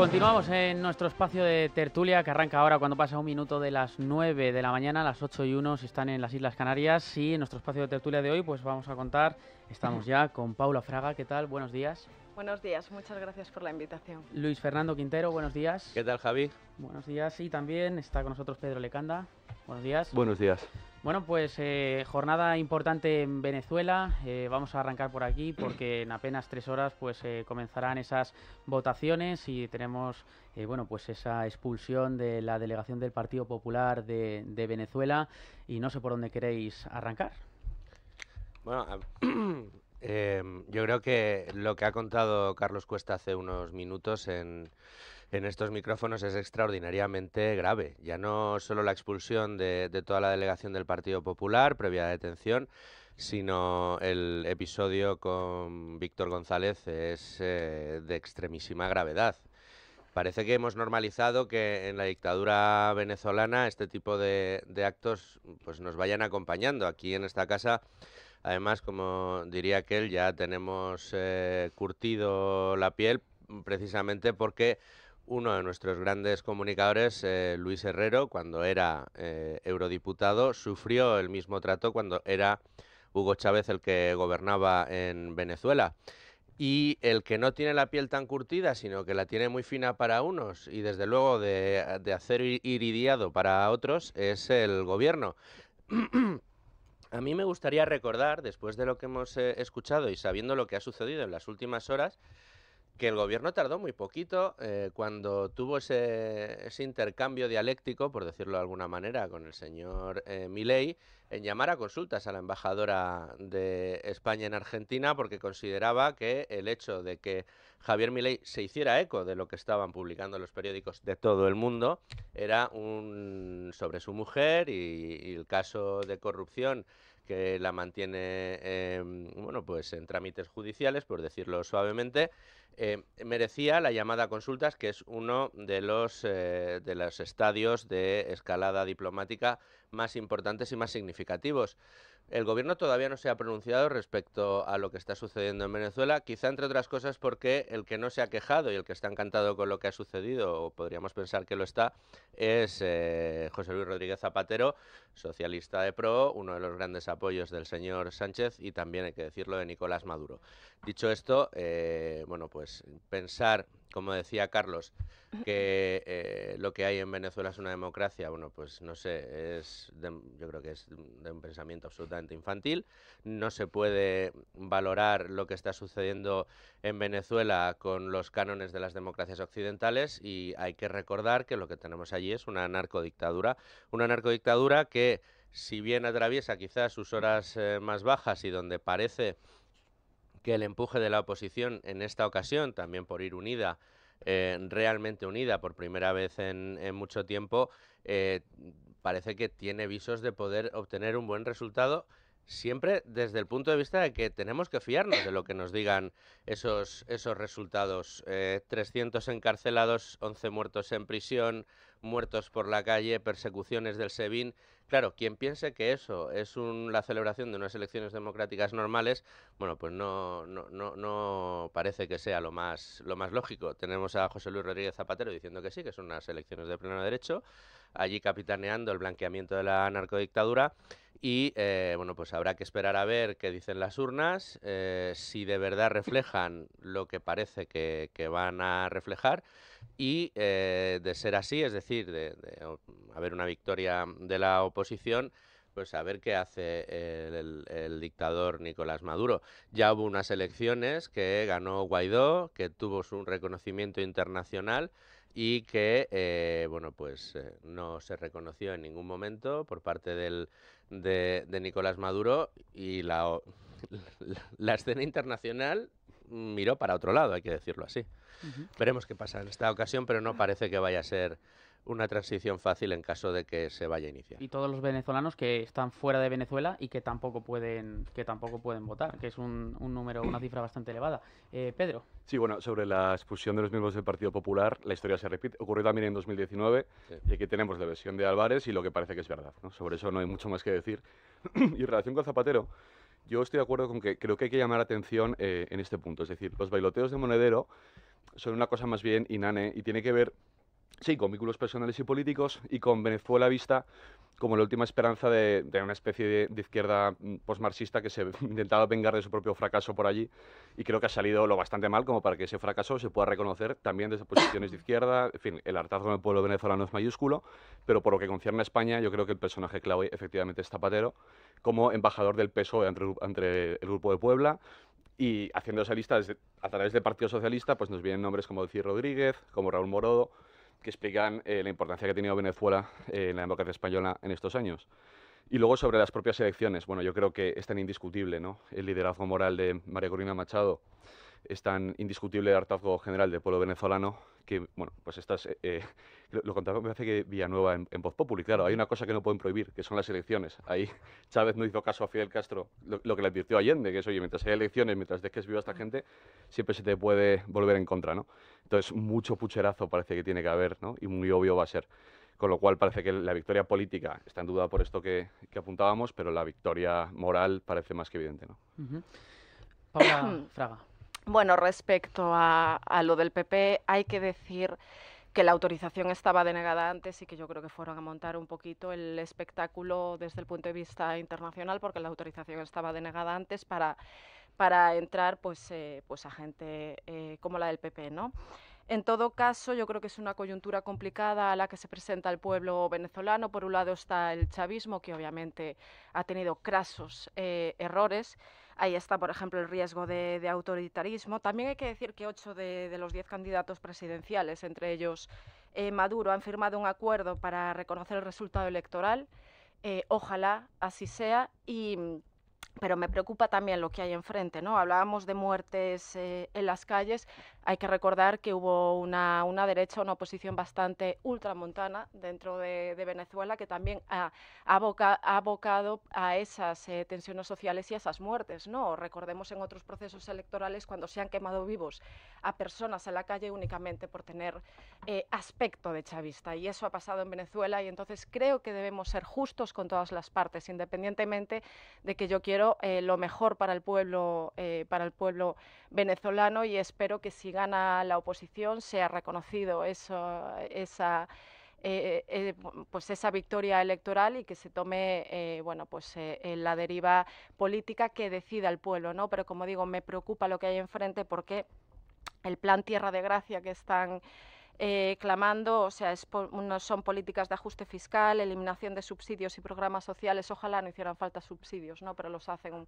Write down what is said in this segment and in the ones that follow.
Continuamos en nuestro espacio de tertulia que arranca ahora cuando pasa un minuto de las 9 de la mañana, las 8 y 1 están en las Islas Canarias y en nuestro espacio de tertulia de hoy pues vamos a contar, estamos ya con Paula Fraga, ¿qué tal? Buenos días. Buenos días, muchas gracias por la invitación. Luis Fernando Quintero, buenos días. ¿Qué tal Javi? Buenos días y también está con nosotros Pedro Lecanda, buenos días. Buenos días. Bueno, pues eh, jornada importante en Venezuela. Eh, vamos a arrancar por aquí porque en apenas tres horas pues eh, comenzarán esas votaciones y tenemos bueno pues esa expulsión de la delegación del Partido Popular de Venezuela y no sé por dónde queréis arrancar. Bueno, yo creo que lo que ha contado Carlos Cuesta hace unos minutos en en estos micrófonos es extraordinariamente grave. Ya no solo la expulsión de, toda la delegación del Partido Popular, previa detención, sino el episodio con Víctor González es eh, de extremísima gravedad. Parece que hemos normalizado que en la dictadura venezolana este tipo de, actos pues nos vayan acompañando. Aquí en esta casa, además, como diría aquel, ya tenemos eh, curtido la piel precisamente porque uno de nuestros grandes comunicadores, eh, Luis Herrero, cuando era eh, eurodiputado, sufrió el mismo trato cuando era Hugo Chávez el que gobernaba en Venezuela. Y el que no tiene la piel tan curtida, sino que la tiene muy fina para unos y desde luego de, hacer iridiado para otros, es el gobierno. A mí me gustaría recordar, después de lo que hemos eh, escuchado y sabiendo lo que ha sucedido en las últimas horas, que el gobierno tardó muy poquito eh, cuando tuvo ese, intercambio dialéctico, por decirlo de alguna manera, con el señor eh, Milei, en llamar a consultas a la embajadora de España en Argentina, porque consideraba que el hecho de que Javier Milei se hiciera eco de lo que estaban publicando los periódicos de todo el mundo era un sobre su mujer y el caso de corrupción que la mantiene, pues en trámites judiciales, por decirlo suavemente, eh, merecía la llamada a consultas, que es uno eh, de los estadios de escalada diplomática más importantes y más significativos. El gobierno todavía no se ha pronunciado respecto a lo que está sucediendo en Venezuela, quizá entre otras cosas porque el que no se ha quejado y el que está encantado con lo que ha sucedido, o podríamos pensar que lo está, es eh, José Luis Rodríguez Zapatero, socialista de PRO, uno de los grandes apoyos del señor Sánchez y también, hay que decirlo, de Nicolás Maduro. Dicho esto, eh, bueno, pues pensar, como decía Carlos, que eh, lo que hay en Venezuela es una democracia, bueno, pues no sé, es yo creo que es de un pensamiento absolutamente infantil. No se puede valorar lo que está sucediendo en Venezuela con los cánones de las democracias occidentales y hay que recordar que lo que tenemos allí es una narcodictadura, una narcodictadura que si bien atraviesa quizás sus horas eh, más bajas y donde parece que el empuje de la oposición en esta ocasión, también por ir unida, eh, realmente unida por primera vez en, mucho tiempo, eh, parece que tiene visos de poder obtener un buen resultado siempre desde el punto de vista de que tenemos que fiarnos de lo que nos digan esos, esos resultados. 300 eh, encarcelados, 11 muertos en prisión, muertos por la calle, persecuciones del SEBIN. Claro, quien piense que eso es la celebración de unas elecciones democráticas normales, bueno, pues no, no, parece que sea lo más, lo más lógico. Tenemos a José Luis Rodríguez Zapatero diciendo que sí, que son unas elecciones de pleno derecho, allí capitaneando el blanqueamiento de la narcodictadura. Y eh, bueno, pues habrá que esperar a ver qué dicen las urnas, eh, si de verdad reflejan lo que parece que van a reflejar y eh, de ser así, es decir, de, haber una victoria de la oposición, pues a ver qué hace el, dictador Nicolás Maduro. Ya hubo unas elecciones que ganó Guaidó, que tuvo su reconocimiento internacional y que, eh, bueno, pues eh, no se reconoció en ningún momento por parte del, de, Nicolás Maduro y la escena internacional miró para otro lado, hay que decirlo así. Veremos qué pasa en esta ocasión, pero no parece que vaya a ser una transición fácil en caso de que se vaya a iniciar. Y todos los venezolanos que están fuera de Venezuela y que tampoco pueden, que tampoco pueden votar, que es un, número, una cifra bastante elevada. Eh, Pedro. Sí, bueno, sobre la expulsión de los miembros del Partido Popular, la historia se repite. Ocurrió también en 2019 y aquí tenemos la versión de Álvarez y lo que parece que es verdad. Sobre eso no hay mucho más que decir. y en relación con Zapatero, yo estoy de acuerdo con que creo que hay que llamar atención eh, en este punto. Es decir, los bailoteos de monedero son una cosa más bien inane y tiene que ver sí, con vínculos personales y políticos y con Venezuela vista como la última esperanza de, de una especie de, izquierda mm, postmarxista que se intentaba vengar de su propio fracaso por allí y creo que ha salido lo bastante mal como para que ese fracaso se pueda reconocer también desde posiciones de izquierda, en fin, el hartazgo del pueblo venezolano es mayúsculo, pero por lo que concierne a España yo creo que el personaje clave efectivamente es Zapatero como embajador del PSOE e entre, entre el grupo de Puebla y haciendo esa lista a través del Partido Socialista pues nos vienen nombres como Decir Rodríguez, como Raúl Morodo, que explican eh, la importancia que ha tenido Venezuela eh, en la democracia española en estos años. Y luego sobre las propias elecciones, bueno, yo creo que es tan indiscutible, El liderazgo moral de María Corina Machado es tan indiscutible el hartazgo general del pueblo venezolano que, bueno, pues estás eh, eh, lo contaba, me hace que Villanueva en, Voz Populi, claro, hay una cosa que no pueden prohibir, que son las elecciones. Ahí Chávez no hizo caso a Fidel Castro, lo, que le advirtió Allende, que es, oye, mientras hay elecciones, mientras dejes viva a esta gente, siempre se te puede volver en contra, ¿no? Entonces, mucho pucherazo parece que tiene que haber, ¿no? Y muy obvio va a ser. Con lo cual parece que la victoria política está en duda por esto que, que apuntábamos, pero la victoria moral parece más que evidente, ¿no? Paula Fraga. Bueno, respecto a, lo del PP, hay que decir que la autorización estaba denegada antes y que yo creo que fueron a montar un poquito el espectáculo desde el punto de vista internacional porque la autorización estaba denegada antes para, para entrar pues, eh, pues a gente eh, como la del PP, ¿no? En todo caso, yo creo que es una coyuntura complicada a la que se presenta el pueblo venezolano. Por un lado está el chavismo, que obviamente ha tenido crasos eh, errores, Ahí está, por ejemplo, el riesgo de, autoritarismo. También hay que decir que ocho de, los diez candidatos presidenciales, entre ellos eh, Maduro, han firmado un acuerdo para reconocer el resultado electoral. Eh, ojalá así sea. Mm, pero me preocupa también lo que hay enfrente, ¿no? Hablábamos de muertes eh, en las calles, hay que recordar que hubo una, una derecha, una oposición bastante ultramontana dentro de, Venezuela que también ha, abocado a esas eh, tensiones sociales y a esas muertes, ¿no? Recordemos en otros procesos electorales cuando se han quemado vivos a personas en la calle únicamente por tener eh, aspecto de chavista y eso ha pasado en Venezuela y entonces creo que debemos ser justos con todas las partes, independientemente de que yo quiero eh, lo mejor para el pueblo eh, para el pueblo venezolano y espero que si gana la oposición sea reconocido eso, esa eh, pues esa victoria electoral y que se tome bueno pues la deriva política que decida el pueblo no pero como digo me preocupa lo que hay enfrente porque el plan Tierra de Gracia que están eh, clamando, o sea, son políticas de ajuste fiscal, eliminación de subsidios y programas sociales. Ojalá no hicieran falta subsidios, ¿no? Pero los hacen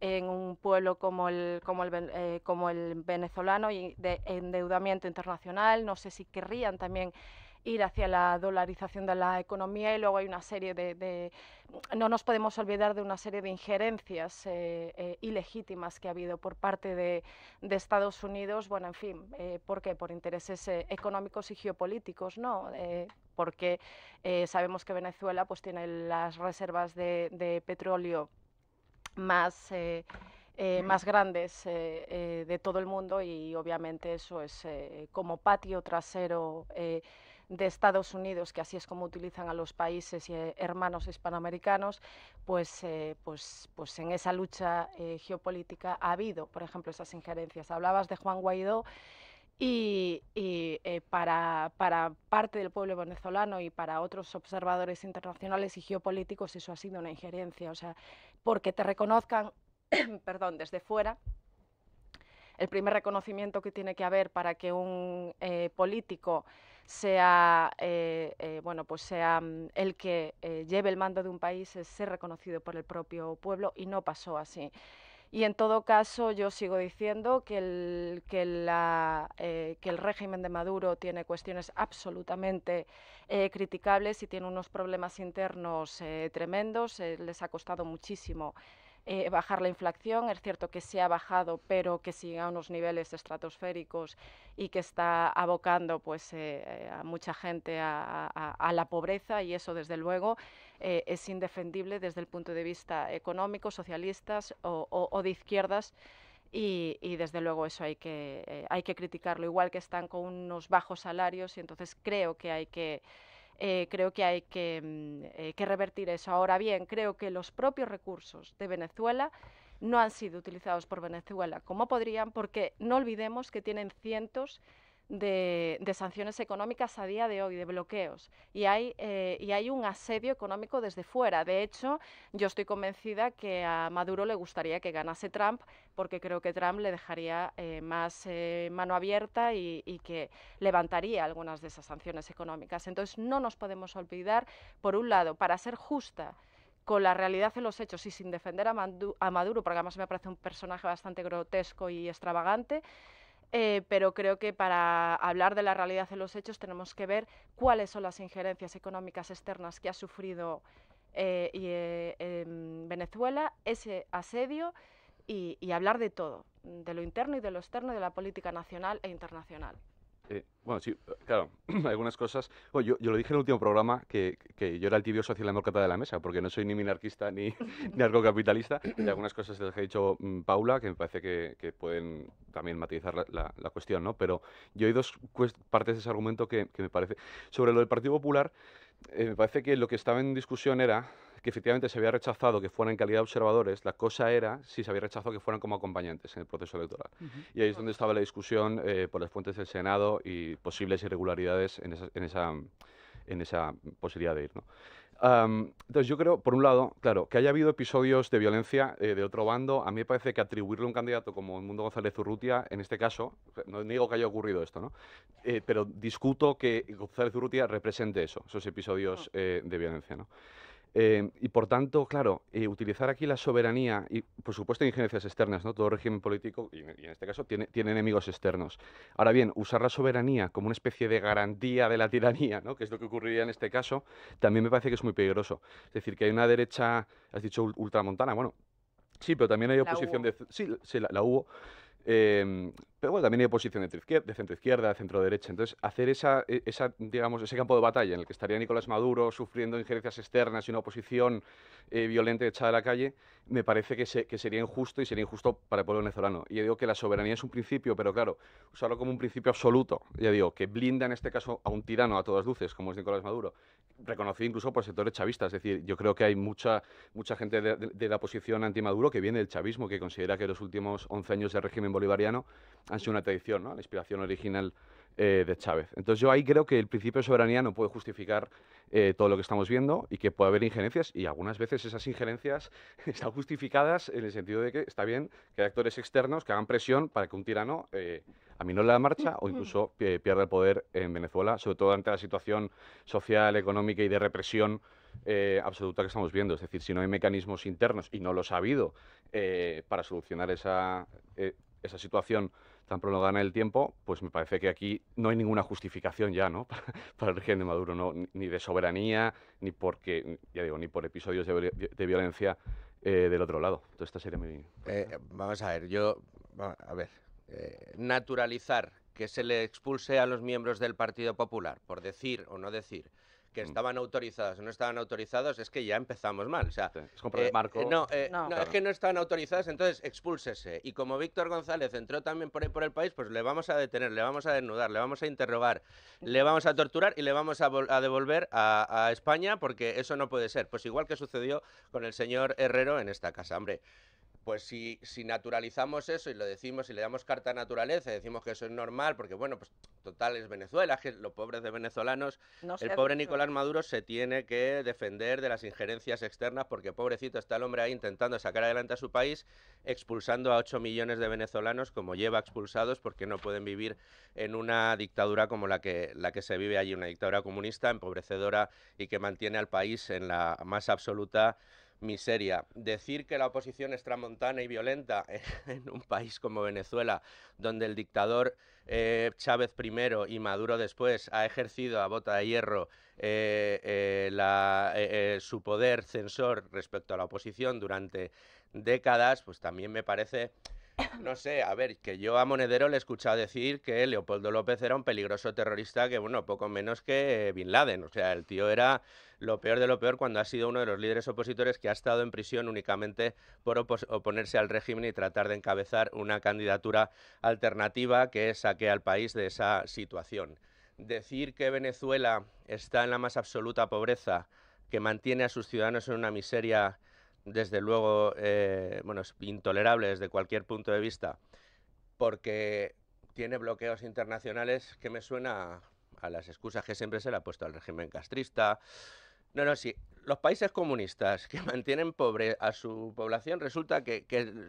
en un pueblo como el, eh, como el venezolano y de endeudamiento internacional. No sé si querrían también ir hacia la dolarización de la economía y luego hay una serie de, no nos podemos olvidar de una serie de injerencias eh, eh, ilegítimas que ha habido por parte de, Estados Unidos, bueno, en fin, eh, ¿por qué? Por intereses económicos y geopolíticos, ¿no? porque sabemos que Venezuela pues tiene las reservas de, petróleo más... Mm. más grandes de todo el mundo y obviamente eso es como patio trasero de Estados Unidos, que así es como utilizan a los países y eh, hermanos hispanoamericanos, pues, eh, pues, pues en esa lucha eh, geopolítica ha habido, por ejemplo, esas injerencias. Hablabas de Juan Guaidó y, para, para parte del pueblo venezolano y para otros observadores internacionales y geopolíticos eso ha sido una injerencia, o sea, porque te reconozcan, perdón, desde fuera el primer reconocimiento que tiene que haber para que un político sea, eh, eh, bueno, pues sea mm, el que eh, lleve el mando de un país es ser reconocido por el propio pueblo y no pasó así. Y en todo caso, yo sigo diciendo que el, que el ah, régimen de Maduro tiene cuestiones absolutamente criticables y tiene unos problemas internos tremendos. les ha costado muchísimo eh, bajar la inflación. Es cierto que se ha bajado, pero que sigue a unos niveles estratosféricos y que está abocando pues, eh, a mucha gente a, la pobreza y eso, desde luego, eh, es indefendible desde el punto de vista económico, socialistas o, de izquierdas. Y, y, desde luego eso hay que, hay que criticarlo, igual que están con unos bajos salarios y entonces creo que hay que eh, creo que hay que, mm, eh, que revertir eso. Ahora bien, creo que los propios recursos de Venezuela no han sido utilizados por Venezuela como podrían, porque no olvidemos que tienen cientos de, sanciones económicas a día de hoy, de bloqueos. Y hay, eh, y hay un asedio económico desde fuera. De hecho, yo estoy convencida que a Maduro le gustaría que ganase Trump, porque creo que Trump le dejaría eh, más eh, mano abierta y, y, que levantaría algunas de esas sanciones económicas. Entonces, no nos podemos olvidar, por un lado, para ser justa con la realidad de los hechos y sin defender a, Maduro, porque además me parece un personaje bastante grotesco y extravagante, eh, pero creo que para hablar de la realidad de los hechos tenemos que ver cuáles son las injerencias económicas externas que ha sufrido eh, eh, Venezuela ese asedio y, y hablar de todo, de lo interno y de lo externo, de la política nacional e internacional. Eh, bueno, sí, claro, algunas cosas. yo, lo dije en el último programa que, yo era el tibio socialdemócrata de la mesa, porque no soy ni minarquista ni, ni capitalista Y algunas cosas las que ha dicho mm, Paula, que me parece que, pueden también matizar la, cuestión, ¿no? Pero yo hay dos partes de ese argumento que, me parece. Sobre lo del Partido Popular, eh, me parece que lo que estaba en discusión era que efectivamente se había rechazado que fueran en calidad de observadores, la cosa era si se había rechazado que fueran como acompañantes en el proceso electoral. Y ahí es donde estaba la discusión eh, por las fuentes del Senado y posibles irregularidades en esa, en esa, posibilidad de ir. entonces yo creo, por un lado, claro, que haya habido episodios de violencia eh, de otro bando, a mí me parece que atribuirle a un candidato como el Mundo González Urrutia, en este caso, no digo que haya ocurrido esto, ¿no? Eh, pero discuto que González Urrutia represente eso, esos episodios ah. de violencia, ¿no? Eh, y por tanto, claro, eh, utilizar aquí la soberanía y, por supuesto, injerencias externas, ¿no? Todo régimen político, y, en este caso, tiene, tiene, enemigos externos. Ahora bien, usar la soberanía como una especie de garantía de la tiranía, ¿no? Que es lo que ocurriría en este caso, también me parece que es muy peligroso. Es decir, que hay una derecha, has dicho ultramontana, bueno, sí, pero también hay oposición de... Sí, sí la, hubo. Em, pero bueno, también hay oposición de centro-izquierda, de centro-derecha. Entonces, hacer esa, e, esa, digamos, ese campo de batalla en el que estaría Nicolás Maduro sufriendo injerencias externas y una oposición eh, violenta echada a la calle, me parece que, sería injusto y sería injusto para el pueblo venezolano. Y digo que la soberanía es un principio, pero claro, usarlo como un principio absoluto, ya digo, que blinda en este caso a un tirano a todas luces, como es Nicolás Maduro, reconocido incluso por sectores chavistas. Es decir, yo creo que hay mucha, mucha gente de, la posición anti-Maduro que viene del chavismo, que considera que los últimos 11 años del régimen bolivariano han sido una tradición, ¿no? la inspiración original eh, de Chávez. Entonces yo ahí creo que el principio de soberanía no puede justificar eh, todo lo que estamos viendo y que puede haber injerencias y algunas veces esas injerencias están justificadas en el sentido de que está bien que hay actores externos que hagan presión para que un tirano eh, a no le la marcha o incluso pierda el poder en Venezuela, sobre todo ante la situación social, económica y de represión absoluta que estamos viendo. Es decir, si no hay mecanismos internos, y no los ha habido, para solucionar esa, esa situación tan prolongada en el tiempo, pues me parece que aquí no hay ninguna justificación ya, ¿no? para el régimen de Maduro, Ni de soberanía, ni porque, ya digo, ni por episodios de, violencia eh, del otro lado. Entonces, esta sería mi... Eh, vamos a ver, yo... A ver, eh, naturalizar que se le expulse a los miembros del Partido Popular por decir o no decir que mm. estaban autorizadas o no estaban autorizados es que ya empezamos mal. es marco. Eh, eh, eh, no, es que no estaban autorizadas, entonces expúlsese. Y como Víctor González entró también por ahí por el país, pues le vamos a detener, le vamos a desnudar, le vamos a interrogar, le vamos a torturar y le vamos a, devolver a, España porque eso no puede ser. Pues igual que sucedió con el señor Herrero en esta casa, pues si, naturalizamos eso y lo decimos y le damos carta a naturaleza y decimos que eso es normal, porque bueno, pues total es Venezuela, que los pobres de venezolanos, el pobre Nicolás Maduro se tiene que defender de las injerencias externas porque pobrecito está el hombre ahí intentando sacar adelante a su país, expulsando a 8 millones de venezolanos como lleva expulsados porque no pueden vivir en una dictadura como la que, la que se vive allí, una dictadura comunista empobrecedora y que mantiene al país en la más absoluta miseria. Decir que la oposición es tramontana y violenta en un país como Venezuela, donde el dictador eh, Chávez primero y Maduro después ha ejercido a bota de hierro eh, eh, su poder censor respecto a la oposición durante décadas, pues también me parece... No sé, a ver, que yo a Monedero le he escuchado decir que Leopoldo López era un peligroso terrorista que, bueno, poco menos que Bin Laden. O sea, el tío era lo peor de lo peor cuando ha sido uno de los líderes opositores que ha estado en prisión únicamente por oponerse al régimen y tratar de encabezar una candidatura alternativa que saque al país de esa situación. Decir que Venezuela está en la más absoluta pobreza, que mantiene a sus ciudadanos en una miseria desde luego eh, bueno, intolerable desde cualquier punto de vista, porque tiene bloqueos internacionales que me suena a las excusas que siempre se le ha puesto al régimen castrista, no, no, sí. Los países comunistas que mantienen pobre a su población resulta que,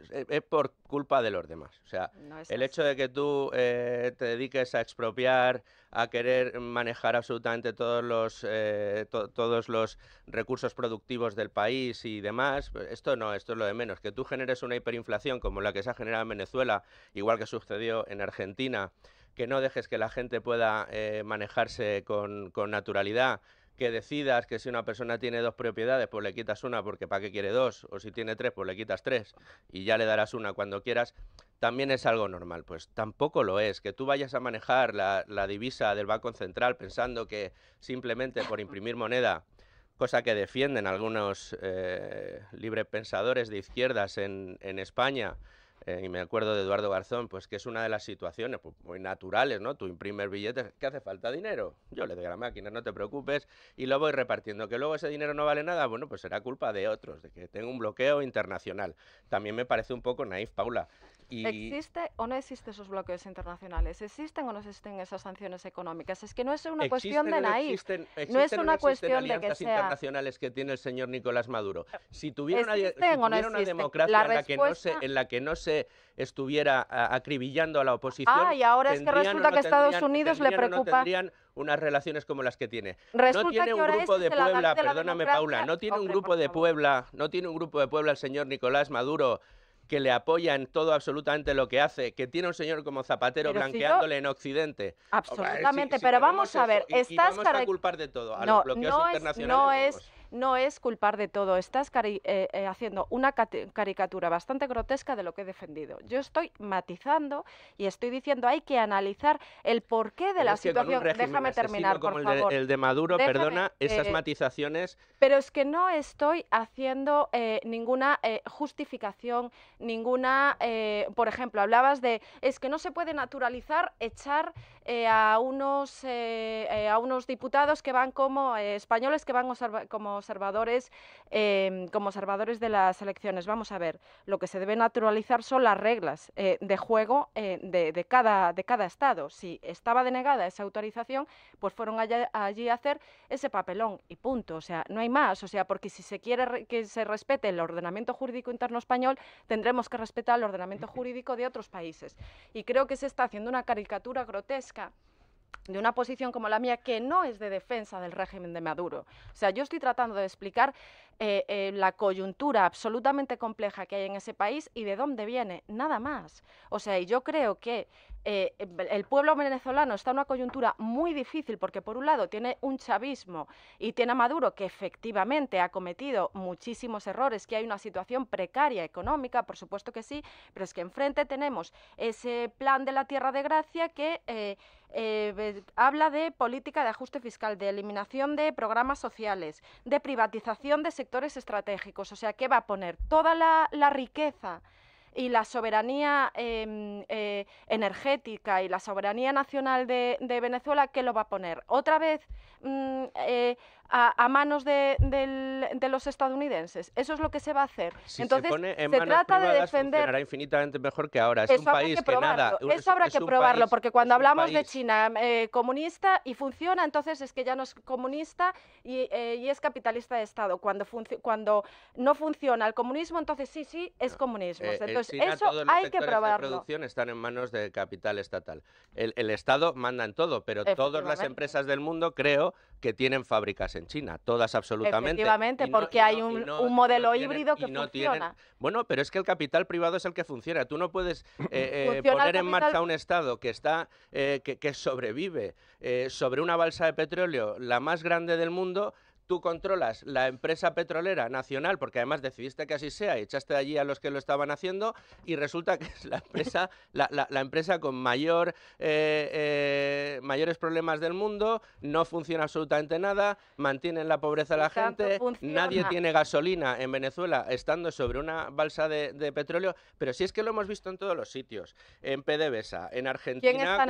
es por culpa de los demás. O sea, el hecho de que tú eh, te dediques a expropiar, a querer manejar absolutamente todos los, eh, todos los recursos productivos del país y demás, pues esto no, esto es lo de menos. Que tú generes una hiperinflación como la que se ha generado en Venezuela, igual que sucedió en Argentina, que no dejes que la gente pueda eh, manejarse con, con naturalidad que decidas que si una persona tiene dos propiedades, pues le quitas una porque para qué quiere dos, o si tiene tres, pues le quitas tres y ya le darás una cuando quieras, también es algo normal. Pues tampoco lo es. Que tú vayas a manejar la, divisa del Banco Central pensando que simplemente por imprimir moneda, cosa que defienden algunos eh, librepensadores de izquierdas en, en España, eh, y me acuerdo de Eduardo Garzón, pues que es una de las situaciones pues, muy naturales, ¿no? Tú imprimes billetes, ¿qué hace falta? Dinero. Yo le doy a la máquina, no te preocupes, y lo voy repartiendo. Que luego ese dinero no vale nada, bueno, pues será culpa de otros, de que tengo un bloqueo internacional. También me parece un poco naif, Paula. ¿Existen ¿Existe o no existen esos bloqueos internacionales? ¿Existen o no existen esas sanciones económicas? Es que no es una cuestión de naif. no es una cuestión de que sea... internacionales que tiene el señor Nicolás Maduro. Eh, si tuviera, una, democracia en, la que no se, estuviera acribillando a la oposición... Ah, y ahora es que resulta que Estados Unidos le preocupa no ...tendrían unas relaciones como las que tiene. no tiene un grupo de Puebla, perdóname Paula, no tiene un grupo de Puebla, no tiene un grupo de Puebla el señor Nicolás Maduro que le apoya en todo absolutamente lo que hace, que tiene un señor como Zapatero blanqueándole en Occidente. Absolutamente, pero vamos a ver, estás para vamos a culpar de todo, a no, los bloqueos internacionales. no es no es culpar de todo. Estás eh, eh, haciendo una caricatura bastante grotesca de lo que he defendido. Yo estoy matizando y estoy diciendo hay que analizar el porqué de la situación. Déjame terminar, como el De, el de Maduro, perdona, esas eh, matizaciones. Pero es que no estoy haciendo ninguna justificación, ninguna. por ejemplo, hablabas de es que no se puede naturalizar echar eh, a, unos, eh, eh, a unos diputados que van como españoles, que van como observadores, em, como observadores de las elecciones. Vamos a ver, lo que se debe naturalizar son las reglas de juego de, de, cada, Estado. Si estaba denegada esa autorización, pues fueron allí a hacer ese papelón y punto. O sea, no hay más. O sea, porque si se quiere que se respete el ordenamiento jurídico interno español, tendremos que respetar el ordenamiento jurídico de otros países. Y creo que se está haciendo una caricatura grotesca de una posición como la mía que no es de defensa del régimen de Maduro. O sea, yo estoy tratando de explicar eh, eh, la coyuntura absolutamente compleja que hay en ese país y de dónde viene, nada más. O sea, y yo creo que eh, el pueblo venezolano está en una coyuntura muy difícil porque por un lado tiene un chavismo y tiene a Maduro que efectivamente ha cometido muchísimos errores, que hay una situación precaria económica, por supuesto que sí, pero es que enfrente tenemos ese plan de la tierra de gracia que habla de política de ajuste fiscal, de eliminación de programas sociales, de privatización de sectores estratégicos, o sea, ¿qué va a poner toda la, riqueza y la soberanía em, eh, energética y la soberanía nacional de, Venezuela, ¿qué lo va a poner? Otra vez mm, eh, a, manos de, los estadounidenses. Eso es lo que se va a hacer. Entonces, se, trata de defender. Funcionará infinitamente mejor que ahora. Es un país que, nada. Eso habrá que probarlo, porque cuando hablamos de China eh, comunista y funciona, entonces es que ya no es comunista y, eh, es capitalista de Estado. Cuando, cuando no funciona el comunismo, entonces sí, sí, es comunismo. Eh, entonces, eso hay que probarlo. La producción están en manos del capital estatal. el Estado manda en todo, pero todas las empresas del mundo creo que tienen fábricas en China, todas absolutamente. Efectivamente, porque hay un, modelo híbrido que funciona. bueno, pero es que el capital privado es el que funciona. Tú no puedes eh, eh, poner en marcha un Estado que está eh, que, sobrevive sobre una balsa de petróleo la más grande del mundo tú controlas la empresa petrolera nacional, porque además decidiste que así sea y echaste allí a los que lo estaban haciendo, y resulta que es la empresa, la, empresa con mayor, eh, eh, mayores problemas del mundo, no funciona absolutamente nada, mantienen la pobreza a la gente, nadie tiene gasolina en Venezuela estando sobre una balsa de, petróleo, pero si es que lo hemos visto en todos los sitios, en PDVSA, en Argentina,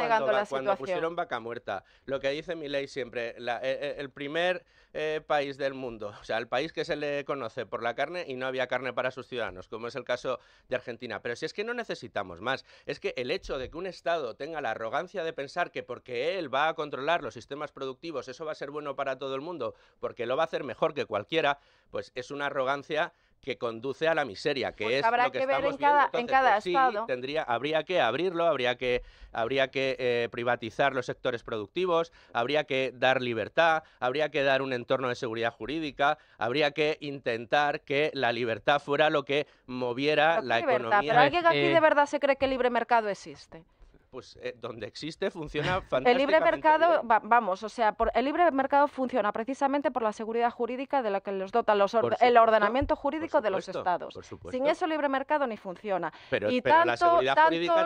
cuando, pusieron vaca muerta, lo que dice mi ley siempre, eh, el primer... Eh, país del mundo, o sea, el país que se le conoce por la carne y no había carne para sus ciudadanos, como es el caso de Argentina. Pero si es que no necesitamos más, es que el hecho de que un Estado tenga la arrogancia de pensar que porque él va a controlar los sistemas productivos, eso va a ser bueno para todo el mundo, porque lo va a hacer mejor que cualquiera, pues es una arrogancia que conduce a la miseria, que pues es lo que, tendría, habría que abrirlo, habría que, habría que eh, privatizar los sectores productivos, habría que dar libertad, habría que dar un entorno de seguridad jurídica, habría que intentar que la libertad fuera lo que moviera la economía. Pero alguien pues, aquí eh, de verdad se cree que el libre mercado existe pues eh, donde existe funciona fantásticamente. El libre mercado, vamos, o sea, el libre mercado funciona precisamente por la seguridad jurídica de la que los dota los el ordenamiento jurídico de los estados. Sin eso el libre mercado ni funciona. Pero, y tanto,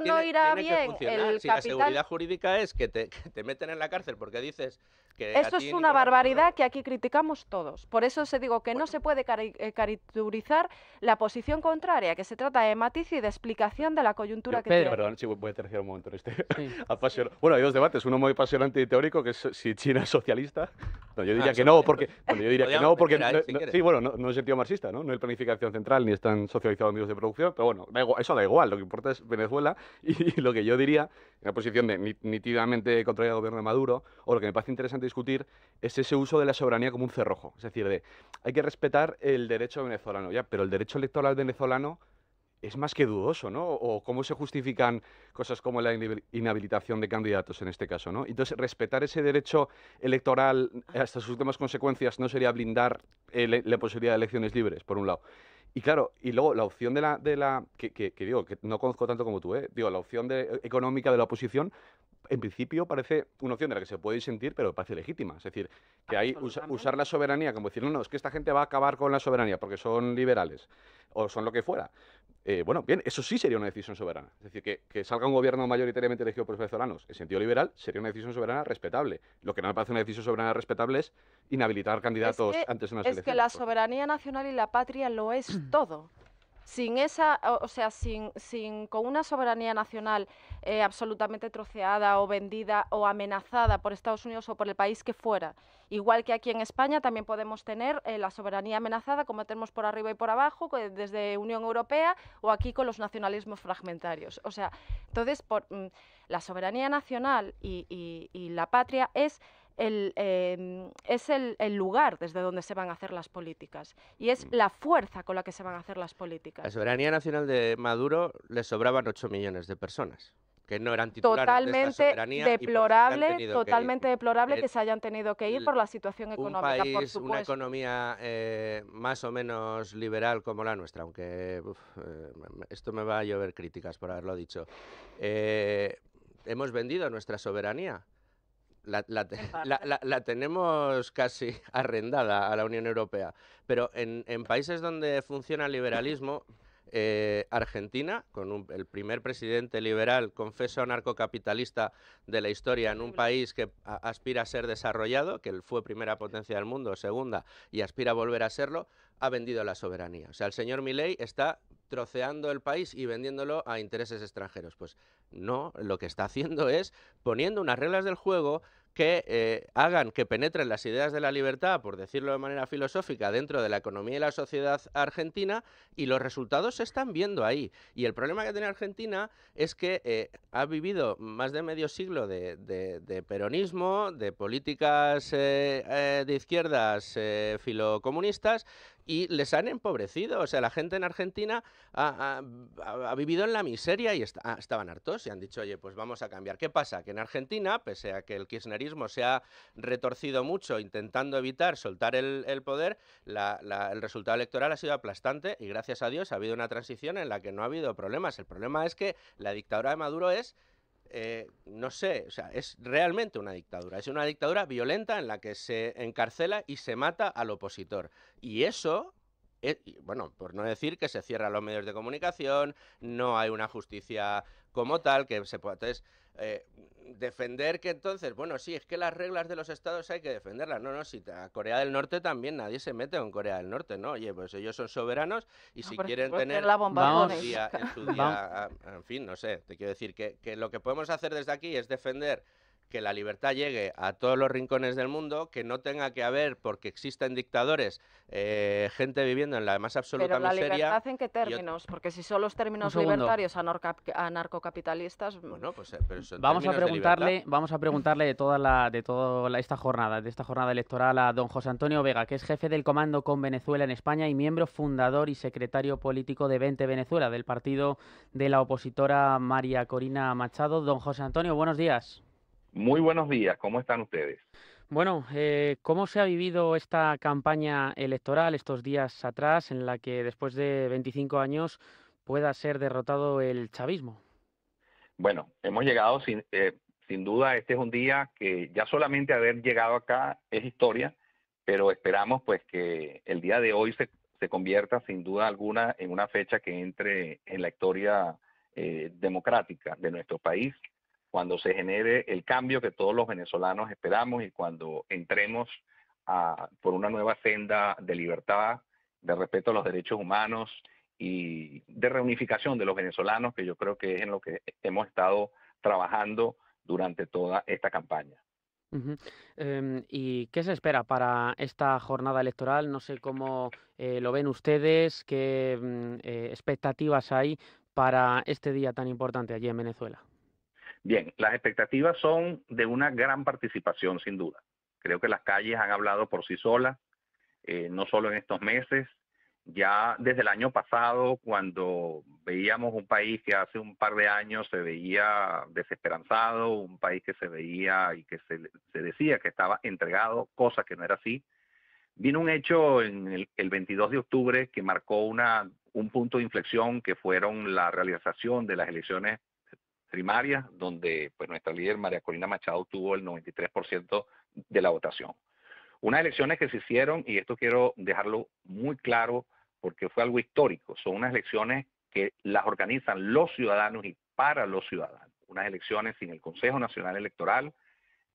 no irá bien si La seguridad jurídica es que te, que te, meten en la cárcel porque dices eso es una barbaridad que aquí criticamos todos. Por eso se digo que no se puede cariturizar eh, caricaturizar la posición contraria, que se trata de matiz y de explicación de la coyuntura que Pedro. tiene. Perdón, si voy a un momento en este. bueno, hay dos debates, uno muy apasionante y teórico, que es eh, si China es socialista. No, yo ah, diría que no, porque... yo diría que no, porque... sí, bueno, no, es sentido marxista, ¿no? No hay planificación central ni están socializados medios de producción, pero bueno, eso da igual, lo que importa es Venezuela y, lo que yo diría, en una posición de nitidamente contraria al gobierno de Maduro, o lo que me parece interesante discutir es ese uso de la soberanía como un cerrojo. Es decir, hay que respetar el derecho venezolano, ya, pero el derecho electoral venezolano es más que dudoso, ¿no? O cómo se justifican cosas como la inhabilitación de candidatos en este caso, ¿no? Entonces, respetar ese derecho electoral hasta sus últimas consecuencias no sería blindar la posibilidad de elecciones libres, por un lado. Y claro, y luego la opción de la, de la que, digo, que no conozco tanto como tú, ¿eh? digo, la opción de, económica de la oposición en principio parece una opción de la que se puede sentir, pero parece legítima. Es decir, que hay usar la soberanía como decir, no, no, es que esta gente va a acabar con la soberanía porque son liberales o son lo que fuera. Eh, bueno, bien, eso sí sería una decisión soberana. Es decir, que, salga un gobierno mayoritariamente elegido por los venezolanos en sentido liberal sería una decisión soberana respetable. Lo que no me parece una decisión soberana respetable es inhabilitar candidatos antes de una elecciones. Es que la soberanía nacional y la patria lo es todo sin esa, o sea, sin, sin con una soberanía nacional eh, absolutamente troceada o vendida o amenazada por Estados Unidos o por el país que fuera. Igual que aquí en España también podemos tener eh, la soberanía amenazada, como tenemos por arriba y por abajo, desde Unión Europea o aquí con los nacionalismos fragmentarios. O sea, entonces por, mm, la soberanía nacional y, y la patria es Em, es el, lugar desde donde se van a hacer las políticas y es mm. la fuerza con la que se van a hacer las políticas. La soberanía nacional de Maduro le sobraban 8 millones de personas que no eran titulares totalmente de soberanía deplorable, totalmente deplorable eh, que se hayan tenido que ir por la situación económica. Un una economía eh, más o menos liberal como la nuestra, aunque eh, esto me va a llover críticas por haberlo dicho. hemos vendido nuestra soberanía la, tenemos casi arrendada a la Unión Europea, pero en, países donde funciona el liberalismo, eh, Argentina, con el primer presidente liberal, confeso anarcocapitalista de la historia, en un país que aspira a ser desarrollado, que fue primera potencia del mundo, segunda, y aspira a volver a serlo, ha vendido la soberanía. O sea, el señor Milley está troceando el país y vendiéndolo a intereses extranjeros. Pues no, lo que está haciendo es poniendo unas reglas del juego que eh, hagan que penetren las ideas de la libertad, por decirlo de manera filosófica, dentro de la economía y la sociedad argentina y los resultados se están viendo ahí. Y el problema que tiene Argentina es que eh, ha vivido más de medio siglo de, peronismo, de políticas eh, de izquierdas filocomunistas y les han empobrecido. O sea, la gente en Argentina ha, vivido en la miseria y ah, estaban hartos y han dicho, oye, pues vamos a cambiar. ¿Qué pasa? Que en Argentina, pese a que el kirchnerismo se ha retorcido mucho intentando evitar soltar el, poder, el resultado electoral ha sido aplastante y gracias a Dios ha habido una transición en la que no ha habido problemas. El problema es que la dictadura de Maduro es eh, no sé, o sea, es realmente una dictadura. Es una dictadura violenta en la que se encarcela y se mata al opositor. Y eso eh, bueno, por no decir que se cierran los medios de comunicación, no hay una justicia como tal, que se pueda... Eh, defender que entonces, bueno, sí, es que las reglas de los estados hay que defenderlas. No, no, si a Corea del Norte también nadie se mete con Corea del Norte, ¿no? Oye, pues ellos son soberanos y si quieren tener la bomba en, en su día, en fin, no sé, te quiero decir que lo que podemos hacer desde aquí es defender que la libertad llegue a todos los rincones del mundo, que no tenga que haber, porque existen dictadores, eh, gente viviendo en la más absoluta Pero la libertad en qué términos? Porque si son los términos libertarios anarcocapitalistas... Mm. Bueno, pues, eh, son vamos, a preguntarle, vamos a preguntarle de toda, la, de toda esta jornada, de esta jornada electoral a don José Antonio Vega, que es jefe del Comando con Venezuela en España y miembro fundador y secretario político de 20 Venezuela, del partido de la opositora María Corina Machado. Don José Antonio, buenos días. Muy buenos días, ¿cómo están ustedes? Bueno, eh, ¿cómo se ha vivido esta campaña electoral estos días atrás en la que después de 25 años pueda ser derrotado el chavismo? Bueno, hemos llegado sin, eh, sin duda, este es un día que ya solamente haber llegado acá es historia, pero esperamos pues que el día de hoy se, se convierta sin duda alguna en una fecha que entre en la historia eh, democrática de nuestro país cuando se genere el cambio que todos los venezolanos esperamos y cuando entremos por una nueva senda de libertad, de respeto a los derechos humanos y de reunificación de los venezolanos, que yo creo que es en lo que hemos estado trabajando durante toda esta campaña. Em, ¿Y qué se espera para esta jornada electoral? No sé cómo eh, lo ven ustedes, qué mm, eh, expectativas hay para este día tan importante allí en Venezuela. Bien, las expectativas son de una gran participación, sin duda. Creo que las calles han hablado por sí solas, eh, no solo en estos meses, ya desde el año pasado, cuando veíamos un país que hace un par de años se veía desesperanzado, un país que se veía y que se, decía que estaba entregado, cosa que no era así, vino un hecho en el, 22 de octubre que marcó un punto de inflexión que fueron la realización de las elecciones primarias, donde pues, nuestra líder María Corina Machado tuvo el 93% de la votación. Unas elecciones que se hicieron, y esto quiero dejarlo muy claro porque fue algo histórico, son unas elecciones que las organizan los ciudadanos y para los ciudadanos. Unas elecciones sin el Consejo Nacional Electoral,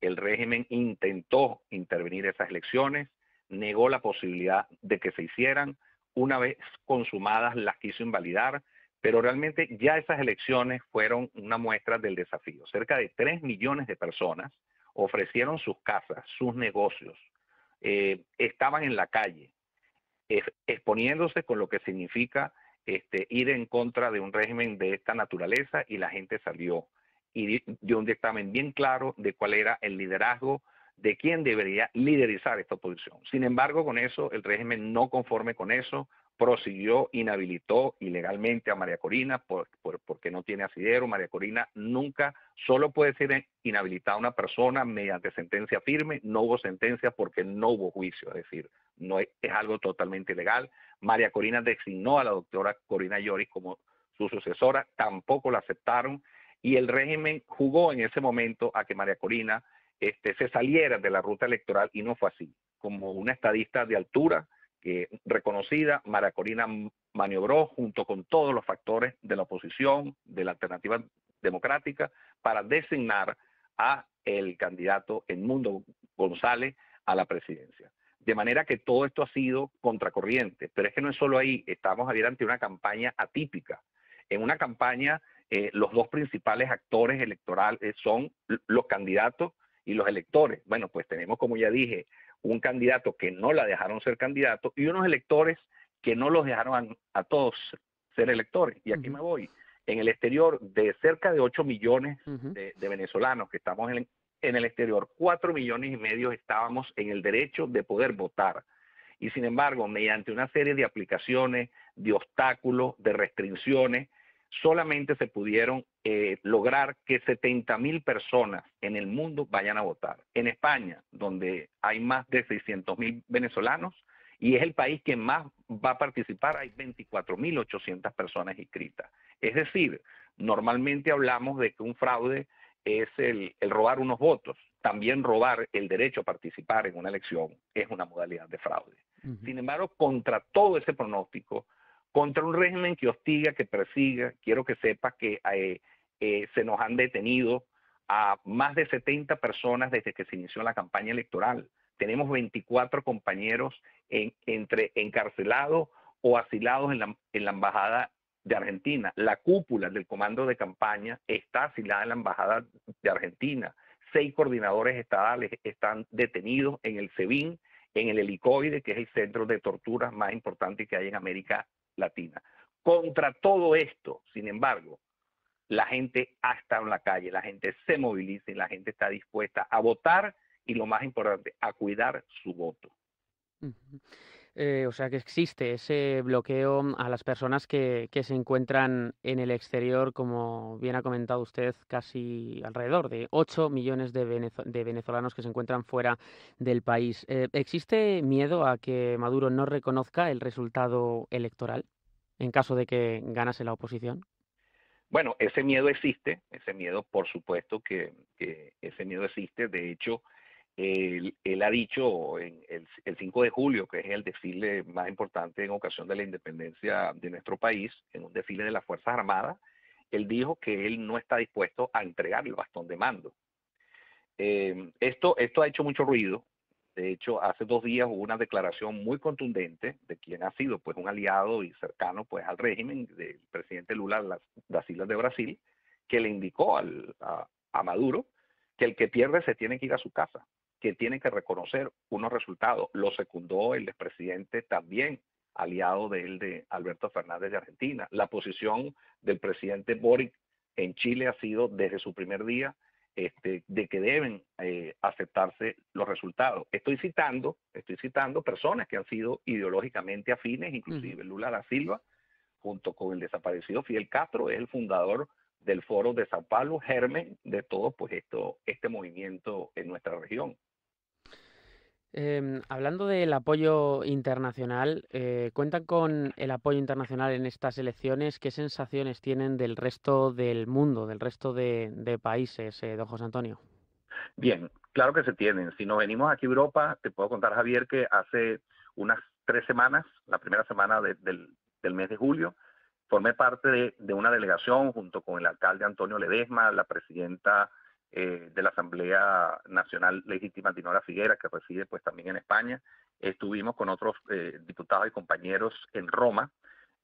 el régimen intentó intervenir esas elecciones, negó la posibilidad de que se hicieran, una vez consumadas las quiso invalidar, pero realmente ya esas elecciones fueron una muestra del desafío. Cerca de 3 millones de personas ofrecieron sus casas, sus negocios, eh, estaban en la calle, exponiéndose con lo que significa este, ir en contra de un régimen de esta naturaleza y la gente salió y dio un dictamen bien claro de cuál era el liderazgo de quién debería liderizar esta oposición. Sin embargo, con eso, el régimen no conforme con eso, prosiguió, inhabilitó ilegalmente a María Corina porque no tiene asidero. María Corina nunca, solo puede ser inhabilitada una persona mediante sentencia firme. No hubo sentencia porque no hubo juicio, es decir, no es, algo totalmente ilegal. María Corina designó a la doctora Corina Lloris como su sucesora, tampoco la aceptaron y el régimen jugó en ese momento a que María Corina este, se saliera de la ruta electoral y no fue así. Como una estadista de altura que reconocida, Corina maniobró junto con todos los factores de la oposición, de la alternativa democrática, para designar a el candidato Edmundo González a la presidencia. De manera que todo esto ha sido contracorriente, pero es que no es solo ahí, estamos ayer ante una campaña atípica. En una campaña eh, los dos principales actores electorales son los candidatos y los electores. Bueno, pues tenemos, como ya dije, un candidato que no la dejaron ser candidato y unos electores que no los dejaron a, todos ser electores. Y aquí me voy. En el exterior, de cerca de 8 millones de, venezolanos que estamos en, en, el exterior, 4 millones y medio estábamos en el derecho de poder votar. Y sin embargo, mediante una serie de aplicaciones, de obstáculos, de restricciones, solamente se pudieron eh, lograr que 70 mil personas en el mundo vayan a votar. En España, donde hay más de 600 mil venezolanos y es el país que más va a participar, hay 24 mil personas inscritas. Es decir, normalmente hablamos de que un fraude es el, robar unos votos. También robar el derecho a participar en una elección es una modalidad de fraude. Sin embargo, contra todo ese pronóstico, contra un régimen que hostiga, que persiga. Quiero que sepa que eh, eh, se nos han detenido a más de 70 personas desde que se inició la campaña electoral. Tenemos 24 compañeros entre encarcelados o asilados en la, Embajada de Argentina. La cúpula del comando de campaña está asilada en la Embajada de Argentina. Seis coordinadores estadales están detenidos en el SEBIN, en el Helicoide, que es el centro de torturas más importante que hay en América Latina. Contra todo esto, sin embargo, la gente ha estado en la calle, la gente se moviliza y la gente está dispuesta a votar y lo más importante, a cuidar su voto. Eh, o sea que existe ese bloqueo mm, a las personas que, que, se encuentran en el exterior, como bien ha comentado usted, casi alrededor de 8 millones de, de venezolanos que se encuentran fuera del país. Eh, ¿Existe miedo a que Maduro no reconozca el resultado electoral en caso de que ganase la oposición? Bueno, ese miedo existe, ese miedo por supuesto que ese miedo existe. De hecho, él, ha dicho en el, 5 de julio, que es el desfile más importante en ocasión de la independencia de nuestro país, en un desfile de las Fuerzas Armadas, él dijo que él no está dispuesto a entregar el bastón de mando. Eh, esto, esto ha hecho mucho ruido. De hecho, hace dos días hubo una declaración muy contundente de quien ha sido pues, un aliado y cercano pues, al régimen del presidente Lula las, las Islas de Brasil, que le indicó a Maduro que el que pierde se tiene que ir a su casa que tienen que reconocer unos resultados. Lo secundó el expresidente también, aliado de él, de Alberto Fernández de Argentina. La posición del presidente Boric en Chile ha sido desde su primer día este, de que deben eh, aceptarse los resultados. Estoy citando, estoy citando personas que han sido ideológicamente afines, inclusive Lula da Silva, junto con el desaparecido Fidel Castro, es el fundador del Foro de Sao Paulo, germen de todo pues esto, este movimiento en nuestra región. Em, hablando del apoyo internacional, eh, ¿cuentan con el apoyo internacional en estas elecciones? ¿Qué sensaciones tienen del resto del mundo, del resto de, países, eh, don José Antonio? Bien, claro que se tienen. Si nos venimos aquí a Europa, te puedo contar, Javier, que hace unas tres semanas, la primera semana del, mes de julio, formé parte de, de una delegación junto con el alcalde Antonio Ledesma, la presidenta eh, de la Asamblea Nacional Legítima Dinora Figuera, que reside pues también en España. Estuvimos con otros eh, diputados y compañeros en Roma.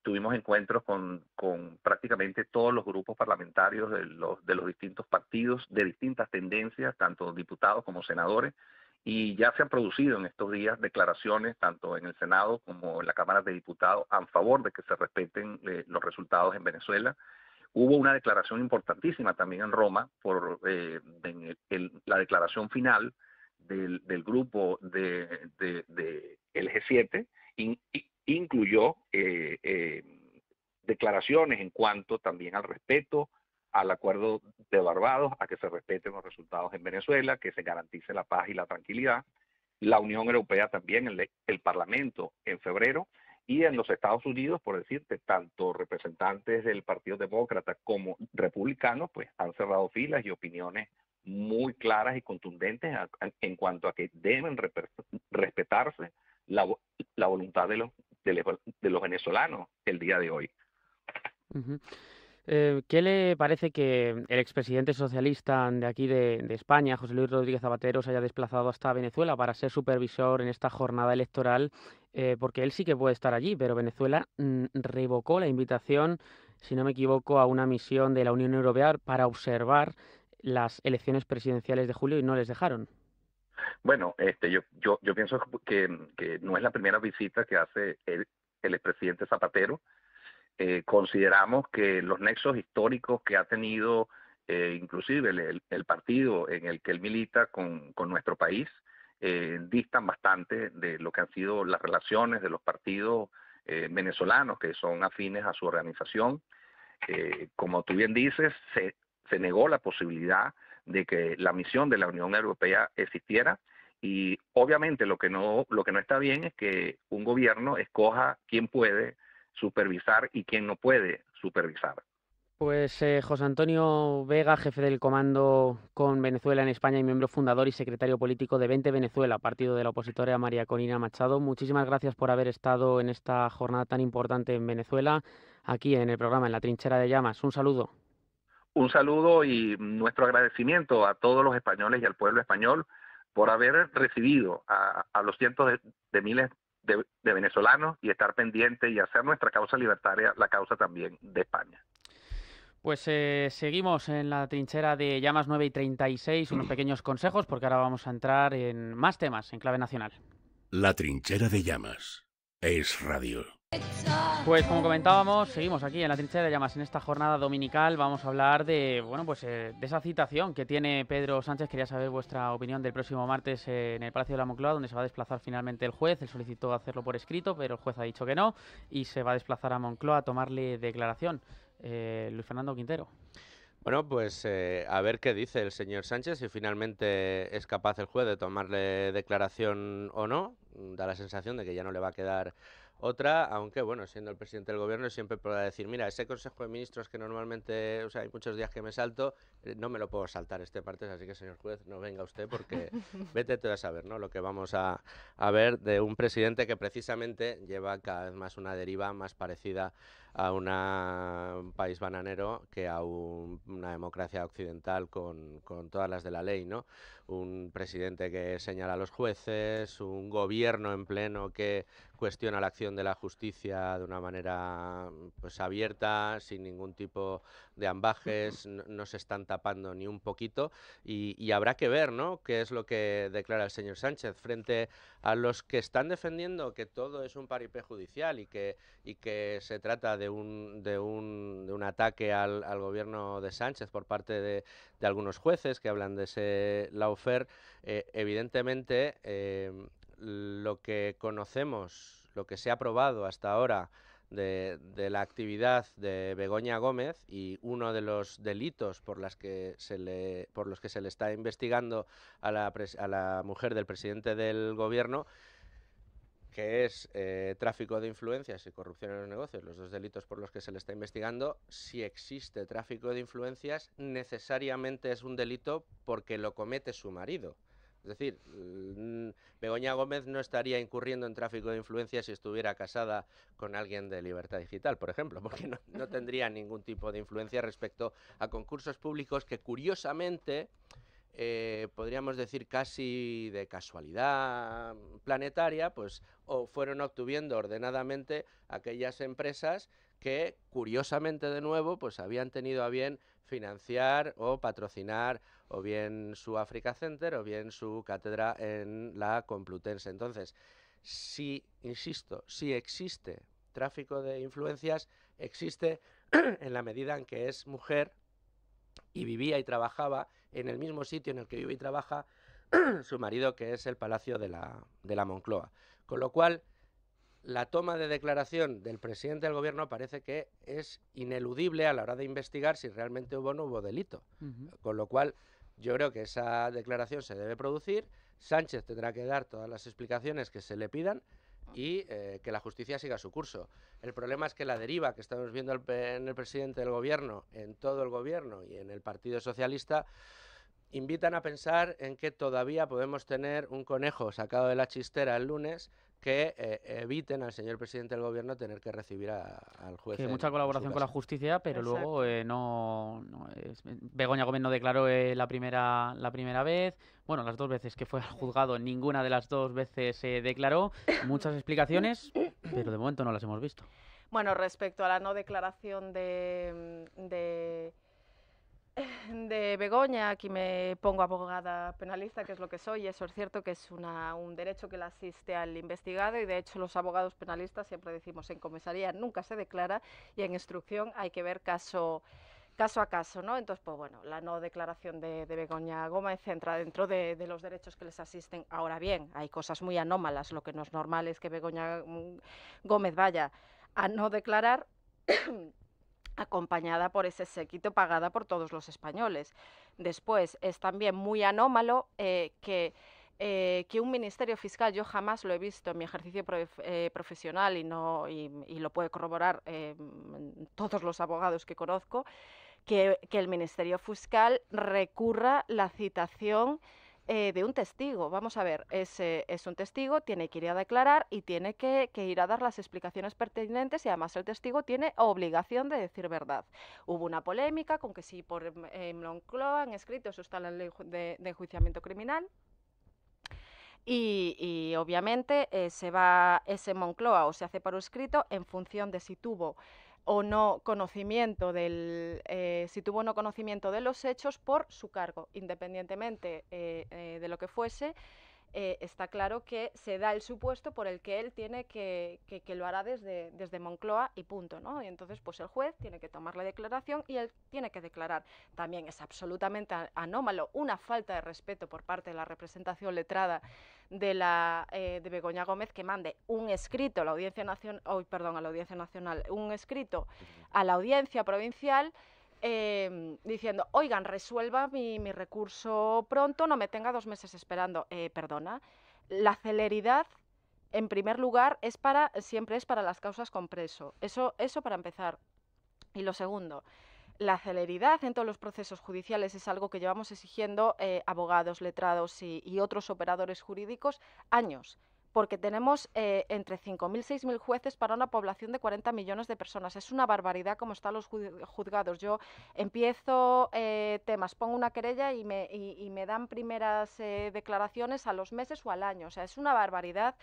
Tuvimos encuentros con, con prácticamente todos los grupos parlamentarios de los, de los distintos partidos, de distintas tendencias, tanto diputados como senadores y ya se han producido en estos días declaraciones tanto en el Senado como en la Cámara de Diputados a favor de que se respeten eh, los resultados en Venezuela Hubo una declaración importantísima también en Roma por eh, la declaración final del, grupo de, el G7 incluyó eh, eh, declaraciones en cuanto también al respeto al acuerdo de Barbados, a que se respeten los resultados en Venezuela, que se garantice la paz y la tranquilidad. La Unión Europea también, el Parlamento en febrero, y en los Estados Unidos, por decirte, tanto representantes del Partido Demócrata como republicanos, pues han cerrado filas y opiniones muy claras y contundentes en cuanto a que deben respetarse la, voluntad de los, de, los venezolanos el día de hoy. Eh, ¿Qué le parece que el expresidente socialista de aquí de, de, España, José Luis Rodríguez Zapatero, se haya desplazado hasta Venezuela para ser supervisor en esta jornada electoral eh, porque él sí que puede estar allí, pero Venezuela mm, revocó la invitación, si no me equivoco, a una misión de la Unión Europea para observar las elecciones presidenciales de julio y no les dejaron. Bueno, este, yo, pienso mm, que, no es la primera visita que hace el, el expresidente Zapatero. Eh, consideramos que los nexos históricos que ha tenido eh, inclusive el, partido en el que él milita con nuestro país, eh, distan bastante de lo que han sido las relaciones de los partidos eh, venezolanos que son afines a su organización. Eh, como tú bien dices, se, negó la posibilidad de que la misión de la Unión Europea existiera y obviamente lo que no lo que no está bien es que un gobierno escoja quién puede supervisar y quién no puede supervisar. Pues eh, José Antonio Vega, jefe del Comando con Venezuela en España y miembro fundador y secretario político de 20 Venezuela, partido de la opositora María Corina Machado. Muchísimas gracias por haber estado en esta jornada tan importante en Venezuela, aquí en el programa, en la trinchera de llamas. Un saludo. Un saludo y nuestro agradecimiento a todos los españoles y al pueblo español por haber recibido a, los cientos de, miles de venezolanos y estar pendiente y hacer nuestra causa libertaria la causa también de España. Pues eh, seguimos en la trinchera de llamas 9 y 36, unos pequeños consejos, porque ahora vamos a entrar en más temas en clave nacional. La trinchera de llamas es radio. Pues como comentábamos, seguimos aquí en la trinchera de llamas. En esta jornada dominical vamos a hablar de bueno pues eh, de esa citación que tiene Pedro Sánchez. Quería saber vuestra opinión del próximo martes eh, en el Palacio de la Moncloa, donde se va a desplazar finalmente el juez. Él solicitó hacerlo por escrito, pero el juez ha dicho que no y se va a desplazar a Moncloa a tomarle declaración. Eh, Luis Fernando Quintero. Bueno, pues eh, a ver qué dice el señor Sánchez, si finalmente es capaz el juez de tomarle declaración o no. Da la sensación de que ya no le va a quedar otra, aunque bueno, siendo el presidente del gobierno siempre podrá decir, mira, ese consejo de ministros que normalmente, o sea, hay muchos días que me salto, eh, no me lo puedo saltar este partido, así que señor juez, no venga usted porque vete a saber, ¿no? Lo que vamos a, a ver de un presidente que precisamente lleva cada vez más una deriva más parecida a un país bananero que a una democracia occidental con, con, todas las de la ley, ¿no? Un presidente que señala a los jueces, un gobierno en pleno que cuestiona la acción de la justicia de una manera pues abierta, sin ningún tipo de ambajes, no, se están tapando ni un poquito y, habrá que ver, ¿no? Qué es lo que declara el señor Sánchez frente a los que están defendiendo que todo es un paripé judicial y que y que se trata de un de un, de un ataque al, al gobierno de Sánchez por parte de, de algunos jueces que hablan de ese laufer, eh, evidentemente eh, lo que conocemos, lo que se ha probado hasta ahora de, la actividad de Begoña Gómez y uno de los delitos por, que por los que se le está investigando a la, mujer del presidente del gobierno, que es eh, tráfico de influencias y corrupción en los negocios, los dos delitos por los que se le está investigando, si existe tráfico de influencias, necesariamente es un delito porque lo comete su marido. Es decir, mm, Begoña Gómez no estaría incurriendo en tráfico de influencia si estuviera casada con alguien de Libertad Digital, por ejemplo, porque no, tendría ningún tipo de influencia respecto a concursos públicos que curiosamente... Eh, podríamos decir casi de casualidad planetaria, pues fueron obtuviendo ordenadamente aquellas empresas que, curiosamente de nuevo, pues habían tenido a bien financiar o patrocinar o bien su Africa Center o bien su cátedra en la Complutense. Entonces, si, insisto, si existe tráfico de influencias, existe en la medida en que es mujer y vivía y trabajaba en el mismo sitio en el que vive y trabaja su marido, que es el Palacio de la, de la Moncloa. Con lo cual, la toma de declaración del presidente del gobierno parece que es ineludible a la hora de investigar si realmente hubo o no hubo delito. Con lo cual, yo creo que esa declaración se debe producir. Sánchez tendrá que dar todas las explicaciones que se le pidan y eh, que la justicia siga su curso. El problema es que la deriva que estamos viendo en el presidente del gobierno, en todo el gobierno y en el Partido Socialista, invitan a pensar en que todavía podemos tener un conejo sacado de la chistera el lunes que eh, eviten al señor presidente del gobierno tener que recibir al juez. Que mucha colaboración con la justicia, pero luego eh, no, eh, Begoña Gómez no declaró la primera la primera vez, bueno las dos veces que fue al juzgado ninguna de las dos veces se declaró, muchas explicaciones, pero de momento no las hemos visto. Bueno, respecto a la no declaración de mm, de Begoña, aquí me pongo abogada penalista, que es lo que soy, y eso es cierto que es un derecho que le asiste al investigado y de hecho los abogados penalistas siempre decimos en comisaría nunca se declara y en instrucción hay que ver caso caso a caso, ¿no? Entonces, pues bueno, la no declaración de, Begoña Gómez entra dentro de, de, los derechos que les asisten. Ahora bien, hay cosas muy anómalas, lo que no es normal es que Begoña mm, Gómez vaya a no declarar acompañada por ese séquito pagada por todos los españoles. Después, es también muy anómalo eh, que, eh, que, un ministerio fiscal, yo jamás lo he visto en mi ejercicio eh, profesional y, no, lo puede corroborar todos los abogados que conozco, que, que el ministerio fiscal recurra la citación eh, de un testigo. Vamos a ver, es, es, un testigo, tiene que ir a declarar y tiene que, ir a dar las explicaciones pertinentes y además el testigo tiene obligación de decir verdad. Hubo una polémica con que si por em, eh, Moncloa han escrito eso está en la ley de, enjuiciamiento criminal. Y, obviamente eh, se va ese Moncloa o se hace por escrito en función de si tuvo o no conocimiento del, eh, si tuvo no conocimiento de los hechos por su cargo, independientemente eh, eh, de lo que fuese, eh, está claro que se da el supuesto por el que él tiene que, que, lo hará desde, desde Moncloa y punto, ¿no? Y entonces, pues el juez tiene que tomar la declaración y él tiene que declarar. También es absolutamente anómalo una falta de respeto por parte de la representación letrada de, la, eh, de Begoña Gómez que mande un escrito a la Audiencia Nacional, perdón, a la Audiencia Nacional, un escrito a la Audiencia Provincial eh, diciendo, oigan, resuelva mi, recurso pronto, no me tenga dos meses esperando. Eh, perdona, la celeridad, en primer lugar, es para, siempre es para las causas con preso. Eso, eso para empezar. Y lo segundo, la celeridad en todos los procesos judiciales es algo que llevamos exigiendo eh, abogados, letrados y, y otros operadores jurídicos años porque tenemos eh, entre 5.000 y 6.000 jueces para una población de 40 millones de personas. Es una barbaridad como están los juzgados. Yo empiezo eh, temas, pongo una querella y me, dan primeras eh, declaraciones a los meses o al año. O sea, es una barbaridad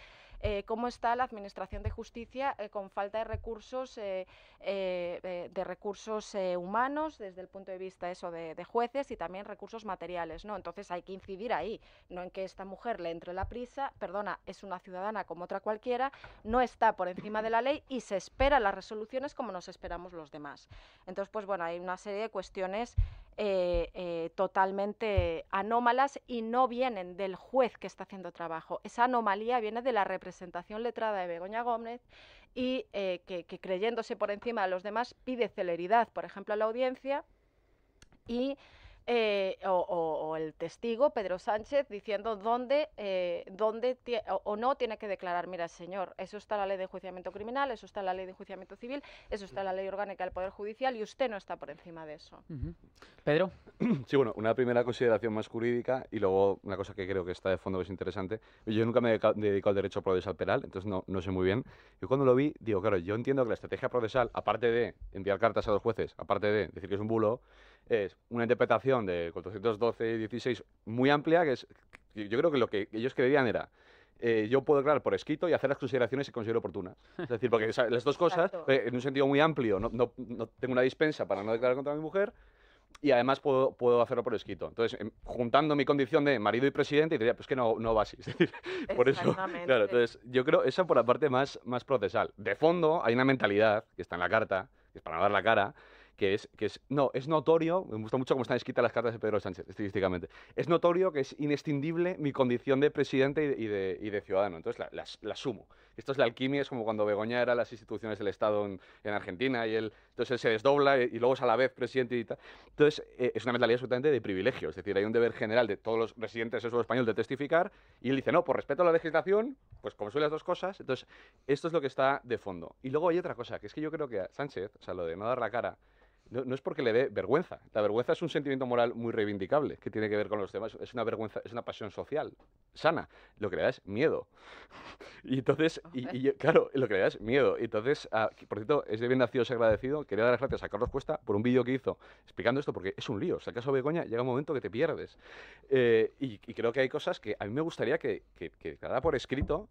eh, cómo está la Administración de Justicia eh, con falta de recursos, eh, de recursos humanos desde el punto de vista eso de, jueces y también recursos materiales, ¿no? Entonces hay que incidir ahí, no en que esta mujer le entre la prisa, perdona, es una ciudadana como otra cualquiera, no está por encima de la ley y se espera las resoluciones como nos esperamos los demás. Entonces, pues bueno, hay una serie de cuestiones eh, eh, totalmente anómalas y no vienen del juez que está haciendo trabajo. Esa anomalía viene de la representación letrada de Begoña Gómez y eh, que, que creyéndose por encima de los demás pide celeridad, por ejemplo, a la audiencia y eh, o, el testigo, Pedro Sánchez, diciendo dónde, eh, dónde o, no tiene que declarar, mira, señor, eso está la ley de enjuiciamiento criminal, eso está la ley de enjuiciamiento civil, eso está la ley orgánica del Poder Judicial y usted no está por encima de eso. Pedro. Sí, bueno, una primera consideración más jurídica y luego una cosa que creo que está de fondo que es interesante. Yo nunca me he dedicado al derecho procesal penal, entonces no, no sé muy bien. Yo cuando lo vi, digo, claro, yo entiendo que la estrategia procesal, aparte de enviar cartas a los jueces, aparte de decir que es un bulo, es una interpretación de 412 y 16 muy amplia, que es, yo creo que lo que ellos creían era, eh, yo puedo declarar por escrito y hacer las consideraciones que considero oportunas. Es decir, porque las dos cosas, eh, en un sentido muy amplio, no, no, tengo una dispensa para no declarar contra mi mujer y además puedo, puedo hacerlo por escrito. Entonces, em, juntando mi condición de marido y presidente, diría, pues que no, no va así. Es decir, por eso, claro, entonces, yo creo, esa por la parte más, más procesal. De fondo, hay una mentalidad que está en la carta, que es para no dar la cara, que es, que es, no, es notorio, me gusta mucho cómo están escritas las cartas de Pedro Sánchez, estilísticamente, es notorio que es inextinguible mi condición de presidente y de, y de ciudadano, entonces la, la, sumo. Esto es la alquimia, es como cuando Begoña era las instituciones del Estado en, Argentina y él, entonces él se desdobla y, luego es a la vez presidente y tal. Entonces eh, es una mentalidad absolutamente de privilegio, es decir, hay un deber general de todos los residentes del español de testificar y él dice, no, por respeto a la legislación, pues como suele las dos cosas, entonces esto es lo que está de fondo. Y luego hay otra cosa, que es que yo creo que Sánchez, o sea, lo de no dar la cara, no, es porque le dé vergüenza. La vergüenza es un sentimiento moral muy reivindicable que tiene que ver con los demás. Es una vergüenza, es una pasión social sana. Lo que le da es miedo. y entonces, y, claro, lo que le da es miedo. Y entonces, ah, por cierto, es de bien nacidos agradecido. Quería dar las gracias a Carlos Cuesta por un vídeo que hizo explicando esto, porque es un lío. O sea, el caso Begoña llega un momento que te pierdes. Eh, y, creo que hay cosas que a mí me gustaría que, que, por escrito,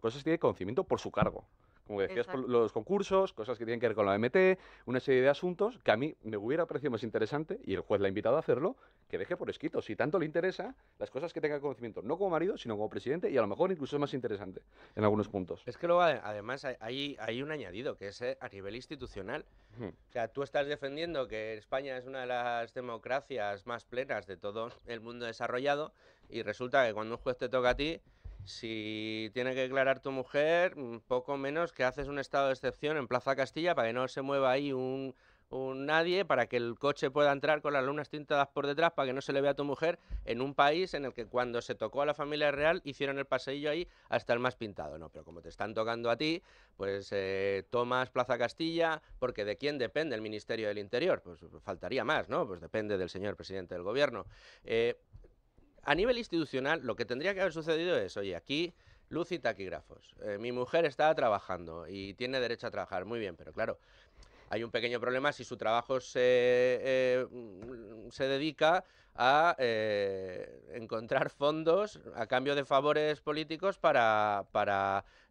cosas que tiene conocimiento por su cargo como decías, los concursos, cosas que tienen que ver con la MT, una serie de asuntos que a mí me hubiera parecido más interesante, y el juez la ha invitado a hacerlo, que deje por escrito, si tanto le interesa, las cosas que tenga conocimiento, no como marido, sino como presidente, y a lo mejor incluso es más interesante en algunos puntos. Es que luego, además, hay, hay un añadido, que es eh, a nivel institucional. O sea, tú estás defendiendo que España es una de las democracias más plenas de todo el mundo desarrollado, y resulta que cuando un juez te toca a ti, si tiene que declarar tu mujer, mm, poco menos que haces un estado de excepción en Plaza Castilla para que no se mueva ahí un, nadie, para que el coche pueda entrar con las lunas tintadas por detrás, para que no se le vea a tu mujer, en un país en el que cuando se tocó a la familia real hicieron el paseillo ahí hasta el más pintado, ¿no? Pero como te están tocando a ti, pues eh, tomas Plaza Castilla, porque ¿de quién depende el Ministerio del Interior? Pues faltaría más, ¿no? Pues depende del señor presidente del gobierno. Eh, a nivel institucional, lo que tendría que haber sucedido es, oye, aquí luz y taquígrafos. Eh, mi mujer está trabajando y tiene derecho a trabajar, muy bien, pero claro, hay un pequeño problema si su trabajo se, eh, mm, se dedica a eh, encontrar fondos a cambio de favores políticos para,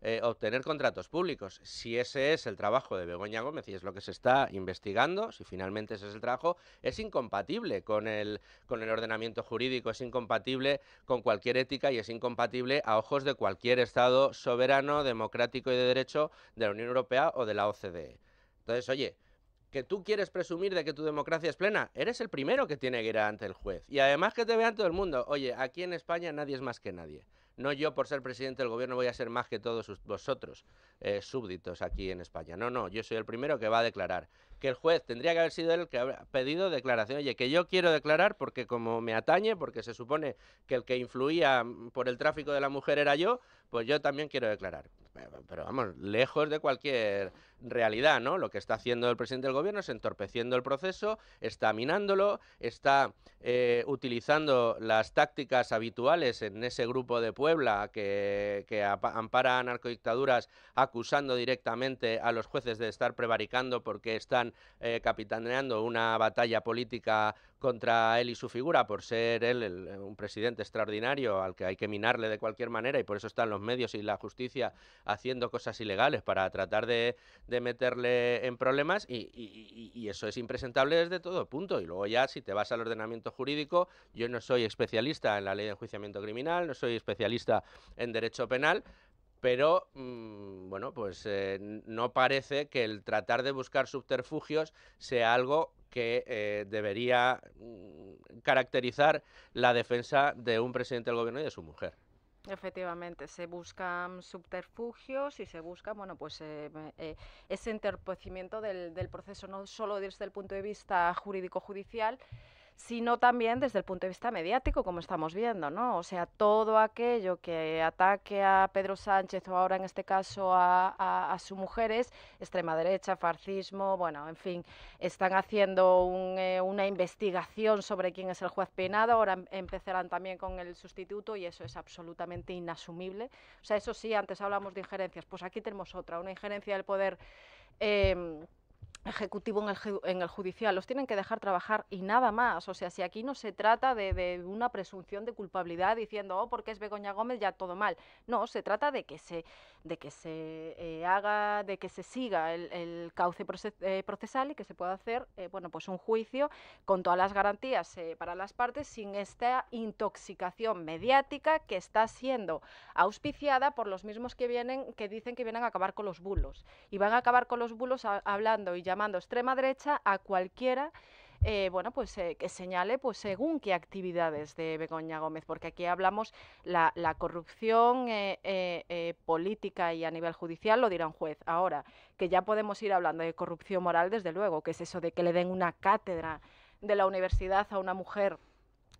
eh, obtener contratos públicos. Si ese es el trabajo de Begoña Gómez y es lo que se está investigando, si finalmente ese es el trabajo, es incompatible con el, con el ordenamiento jurídico, es incompatible con cualquier ética y es incompatible a ojos de cualquier Estado soberano, democrático y de derecho de la Unión Europea o de la OCDE. Entonces, oye, que tú quieres presumir de que tu democracia es plena, eres el primero que tiene que ir ante el juez. Y además que te vean todo el mundo. Oye, aquí en España nadie es más que nadie. No yo por ser presidente del gobierno voy a ser más que todos vosotros, eh, súbditos aquí en España. No, no, yo soy el primero que va a declarar que el juez tendría que haber sido el que ha pedido declaración. Oye, que yo quiero declarar porque como me atañe, porque se supone que el que influía mm, por el tráfico de la mujer era yo, pues yo también quiero declarar. Pero, vamos, lejos de cualquier realidad, ¿no? Lo que está haciendo el presidente del gobierno es entorpeciendo el proceso, está minándolo, está eh, utilizando las tácticas habituales en ese grupo de Puebla que, que ampara a narcodictaduras acusando directamente a los jueces de estar prevaricando porque están eh, capitaneando una batalla política contra él y su figura por ser él eh, un presidente extraordinario al que hay que minarle de cualquier manera y por eso están los medios y la justicia haciendo cosas ilegales para tratar de, meterle en problemas y, y, eso es impresentable desde todo punto. Y luego ya si te vas al ordenamiento jurídico, yo no soy especialista en la ley de enjuiciamiento criminal, no soy especialista en derecho penal, pero mm, bueno, pues eh, no parece que el tratar de buscar subterfugios sea algo que eh, debería mm, caracterizar la defensa de un presidente del gobierno y de su mujer. Efectivamente, se buscan subterfugios y se busca bueno, pues, eh, ese entorpecimiento del proceso, no solo desde el punto de vista jurídico-judicial, sino también desde el punto de vista mediático, como estamos viendo, ¿no? O sea, todo aquello que ataque a Pedro Sánchez o ahora en este caso a, sus mujeres, su extrema derecha, fascismo, bueno, en fin, están haciendo eh, una investigación sobre quién es el juez penado, ahora em, empezarán también con el sustituto y eso es absolutamente inasumible. O sea, eso sí, antes hablamos de injerencias, pues aquí tenemos otra, una injerencia del poder. Em, Ejecutivo en el, en el, judicial, los tienen que dejar trabajar y nada más. O sea, si aquí no se trata de, una presunción de culpabilidad diciendo, oh, porque es Begoña Gómez, ya todo mal. No, se trata de que se, de que se eh, haga, de que se siga el, cauce eh, procesal y que se pueda hacer, eh, bueno, pues un juicio con todas las garantías para las partes sin esta intoxicación mediática que está siendo auspiciada por los mismos que vienen, que dicen que vienen a acabar con los bulos. Y van a acabar con los bulos hablando y ya llamando extrema derecha a cualquiera eh, bueno, pues eh, que señale pues según qué actividades de Begoña Gómez, porque aquí hablamos la, la corrupción eh, política y a nivel judicial lo dirá un juez. Ahora, que ya podemos ir hablando de corrupción moral, desde luego, que es eso de que le den una cátedra de la universidad a una mujer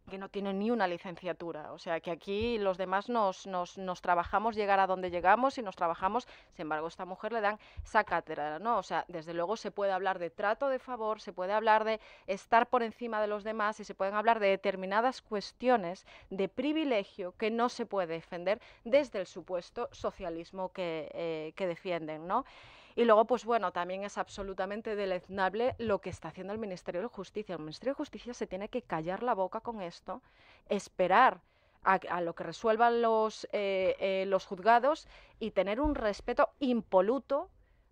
que no tienen ni una licenciatura. O sea, que aquí los demás nos, nos, trabajamos llegar a donde llegamos y nos trabajamos. Sin embargo, esta mujer le dan esa cátedra, ¿no? O sea, desde luego se puede hablar de trato de favor, se puede hablar de estar por encima de los demás y se pueden hablar de determinadas cuestiones de privilegio que no se puede defender desde el supuesto socialismo que, eh, que defienden, ¿no? Y luego, pues bueno, también es absolutamente deleznable lo que está haciendo el Ministerio de Justicia. El Ministerio de Justicia se tiene que callar la boca con esto, esperar a, lo que resuelvan los, eh, eh, los juzgados y tener un respeto impoluto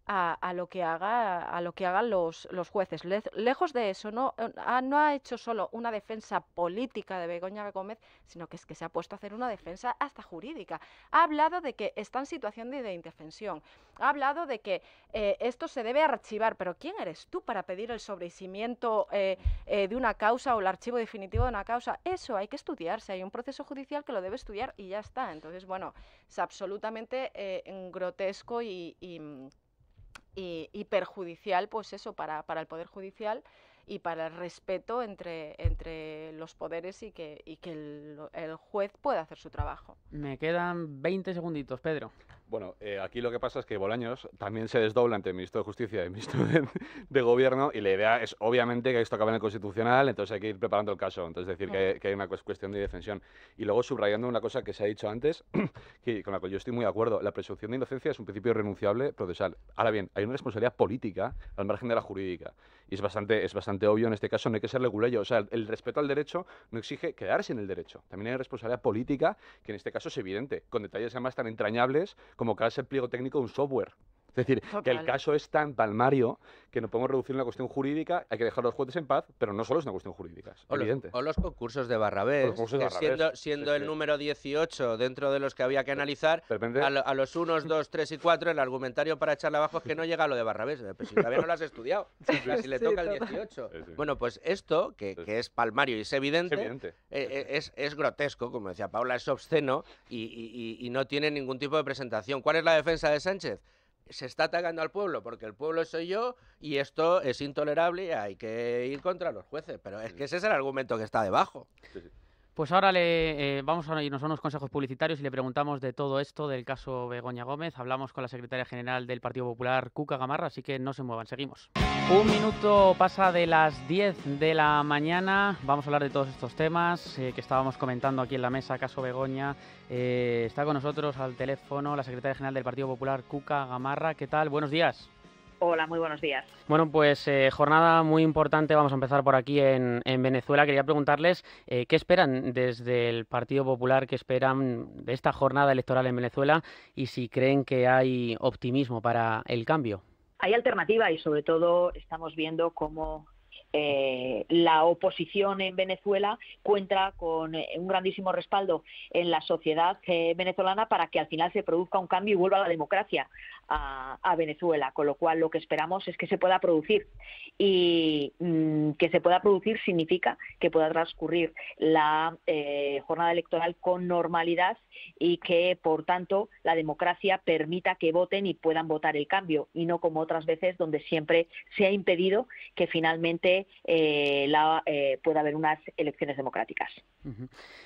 a, lo que haga a lo que hagan los, los jueces. lejos de eso, no, eh, ah, no ha hecho solo una defensa política de Begoña Gómez, sino que es que se ha puesto a hacer una defensa hasta jurídica. Ha hablado de que está en situación de, indefensión. Ha hablado de que eh, esto se debe archivar, pero ¿quién eres tú para pedir el sobrecimiento eh, de una causa o el archivo definitivo de una causa? Eso hay que estudiarse, hay un proceso judicial que lo debe estudiar y ya está. Entonces, bueno, es absolutamente grotesco y mm, y, perjudicial, pues eso, para, para, el Poder Judicial y para el respeto entre, los poderes y que, y que el, el juez pueda hacer su trabajo. Me quedan 20 segunditos, Pedro. Bueno, eh, aquí lo que pasa es que Bolaños también se desdobla ante el ministro de Justicia y el ministro de, Gobierno y la idea es obviamente que esto acaba en el Constitucional, entonces hay que ir preparando el caso, entonces decir que, hay una cuestión de defensión. Y luego subrayando una cosa que se ha dicho antes, que, con la cual yo estoy muy de acuerdo, la presunción de inocencia es un principio irrenunciable procesal. Ahora bien, hay una responsabilidad política al margen de la jurídica y es bastante, es bastante obvio en este caso, no hay que ser leguleyo, o sea, el, respeto al derecho no exige quedarse en el derecho, también hay responsabilidad política que en este caso es evidente, con detalles además tan entrañables como cada el pliego técnico de un software. Es decir, que el caso es tan palmario que no podemos reducir una cuestión jurídica, hay que dejar los jueces en paz, pero no solo es una cuestión jurídica, o Los, concursos de Barrabés, siendo, el número 18 dentro de los que había que analizar, a, los 1, dos, tres y cuatro. el argumentario para echarle abajo es que no llega a lo de Barrabés, eh, pues pero si todavía no lo has estudiado, si le toca el 18. Bueno, pues esto, que, es palmario y es evidente, es, eh, eh, grotesco, como decía Paula, es obsceno y no tiene ningún tipo de presentación. ¿Cuál es la defensa de Sánchez? se está atacando al pueblo porque el pueblo soy yo y esto es intolerable y hay que ir contra los jueces. Pero es que ese es el argumento que está debajo. Pues ahora le, eh, vamos a irnos a unos consejos publicitarios y le preguntamos de todo esto, del caso Begoña Gómez. Hablamos con la secretaria general del Partido Popular, Cuca Gamarra, así que no se muevan, seguimos. Un minuto pasa de las 10 de la mañana. Vamos a hablar de todos estos temas eh, que estábamos comentando aquí en la mesa, caso Begoña. Eh, está con nosotros al teléfono la secretaria general del Partido Popular, Cuca Gamarra. ¿Qué tal? Buenos días. Hola, muy buenos días. Bueno, pues eh, jornada muy importante. Vamos a empezar por aquí en, Venezuela. Quería preguntarles eh, qué esperan desde el Partido Popular, qué esperan de esta jornada electoral en Venezuela y si creen que hay optimismo para el cambio. Hay alternativa y sobre todo estamos viendo cómo eh, la oposición en Venezuela cuenta con un grandísimo respaldo en la sociedad venezolana para que al final se produzca un cambio y vuelva a la democracia a, Venezuela, con lo cual lo que esperamos es que se pueda producir y mm, que se pueda producir significa que pueda transcurrir la eh, jornada electoral con normalidad y que, por tanto, la democracia permita que voten y puedan votar el cambio y no como otras veces donde siempre se ha impedido que finalmente eh, eh, pueda haber unas elecciones democráticas.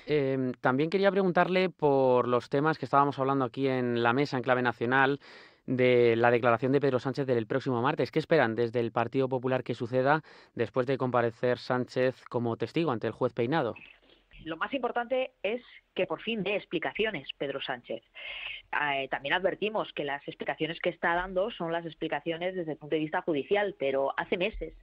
Em, también quería preguntarle por los temas que estábamos hablando aquí en la mesa en clave nacional de la declaración de Pedro Sánchez del próximo martes. ¿Qué esperan desde el Partido Popular que suceda después de comparecer Sánchez como testigo ante el juez Peinado? Lo más importante es que por fin dé explicaciones Pedro Sánchez. Ah, eh, también advertimos que las explicaciones que está dando son las explicaciones desde el punto de vista judicial, pero hace meses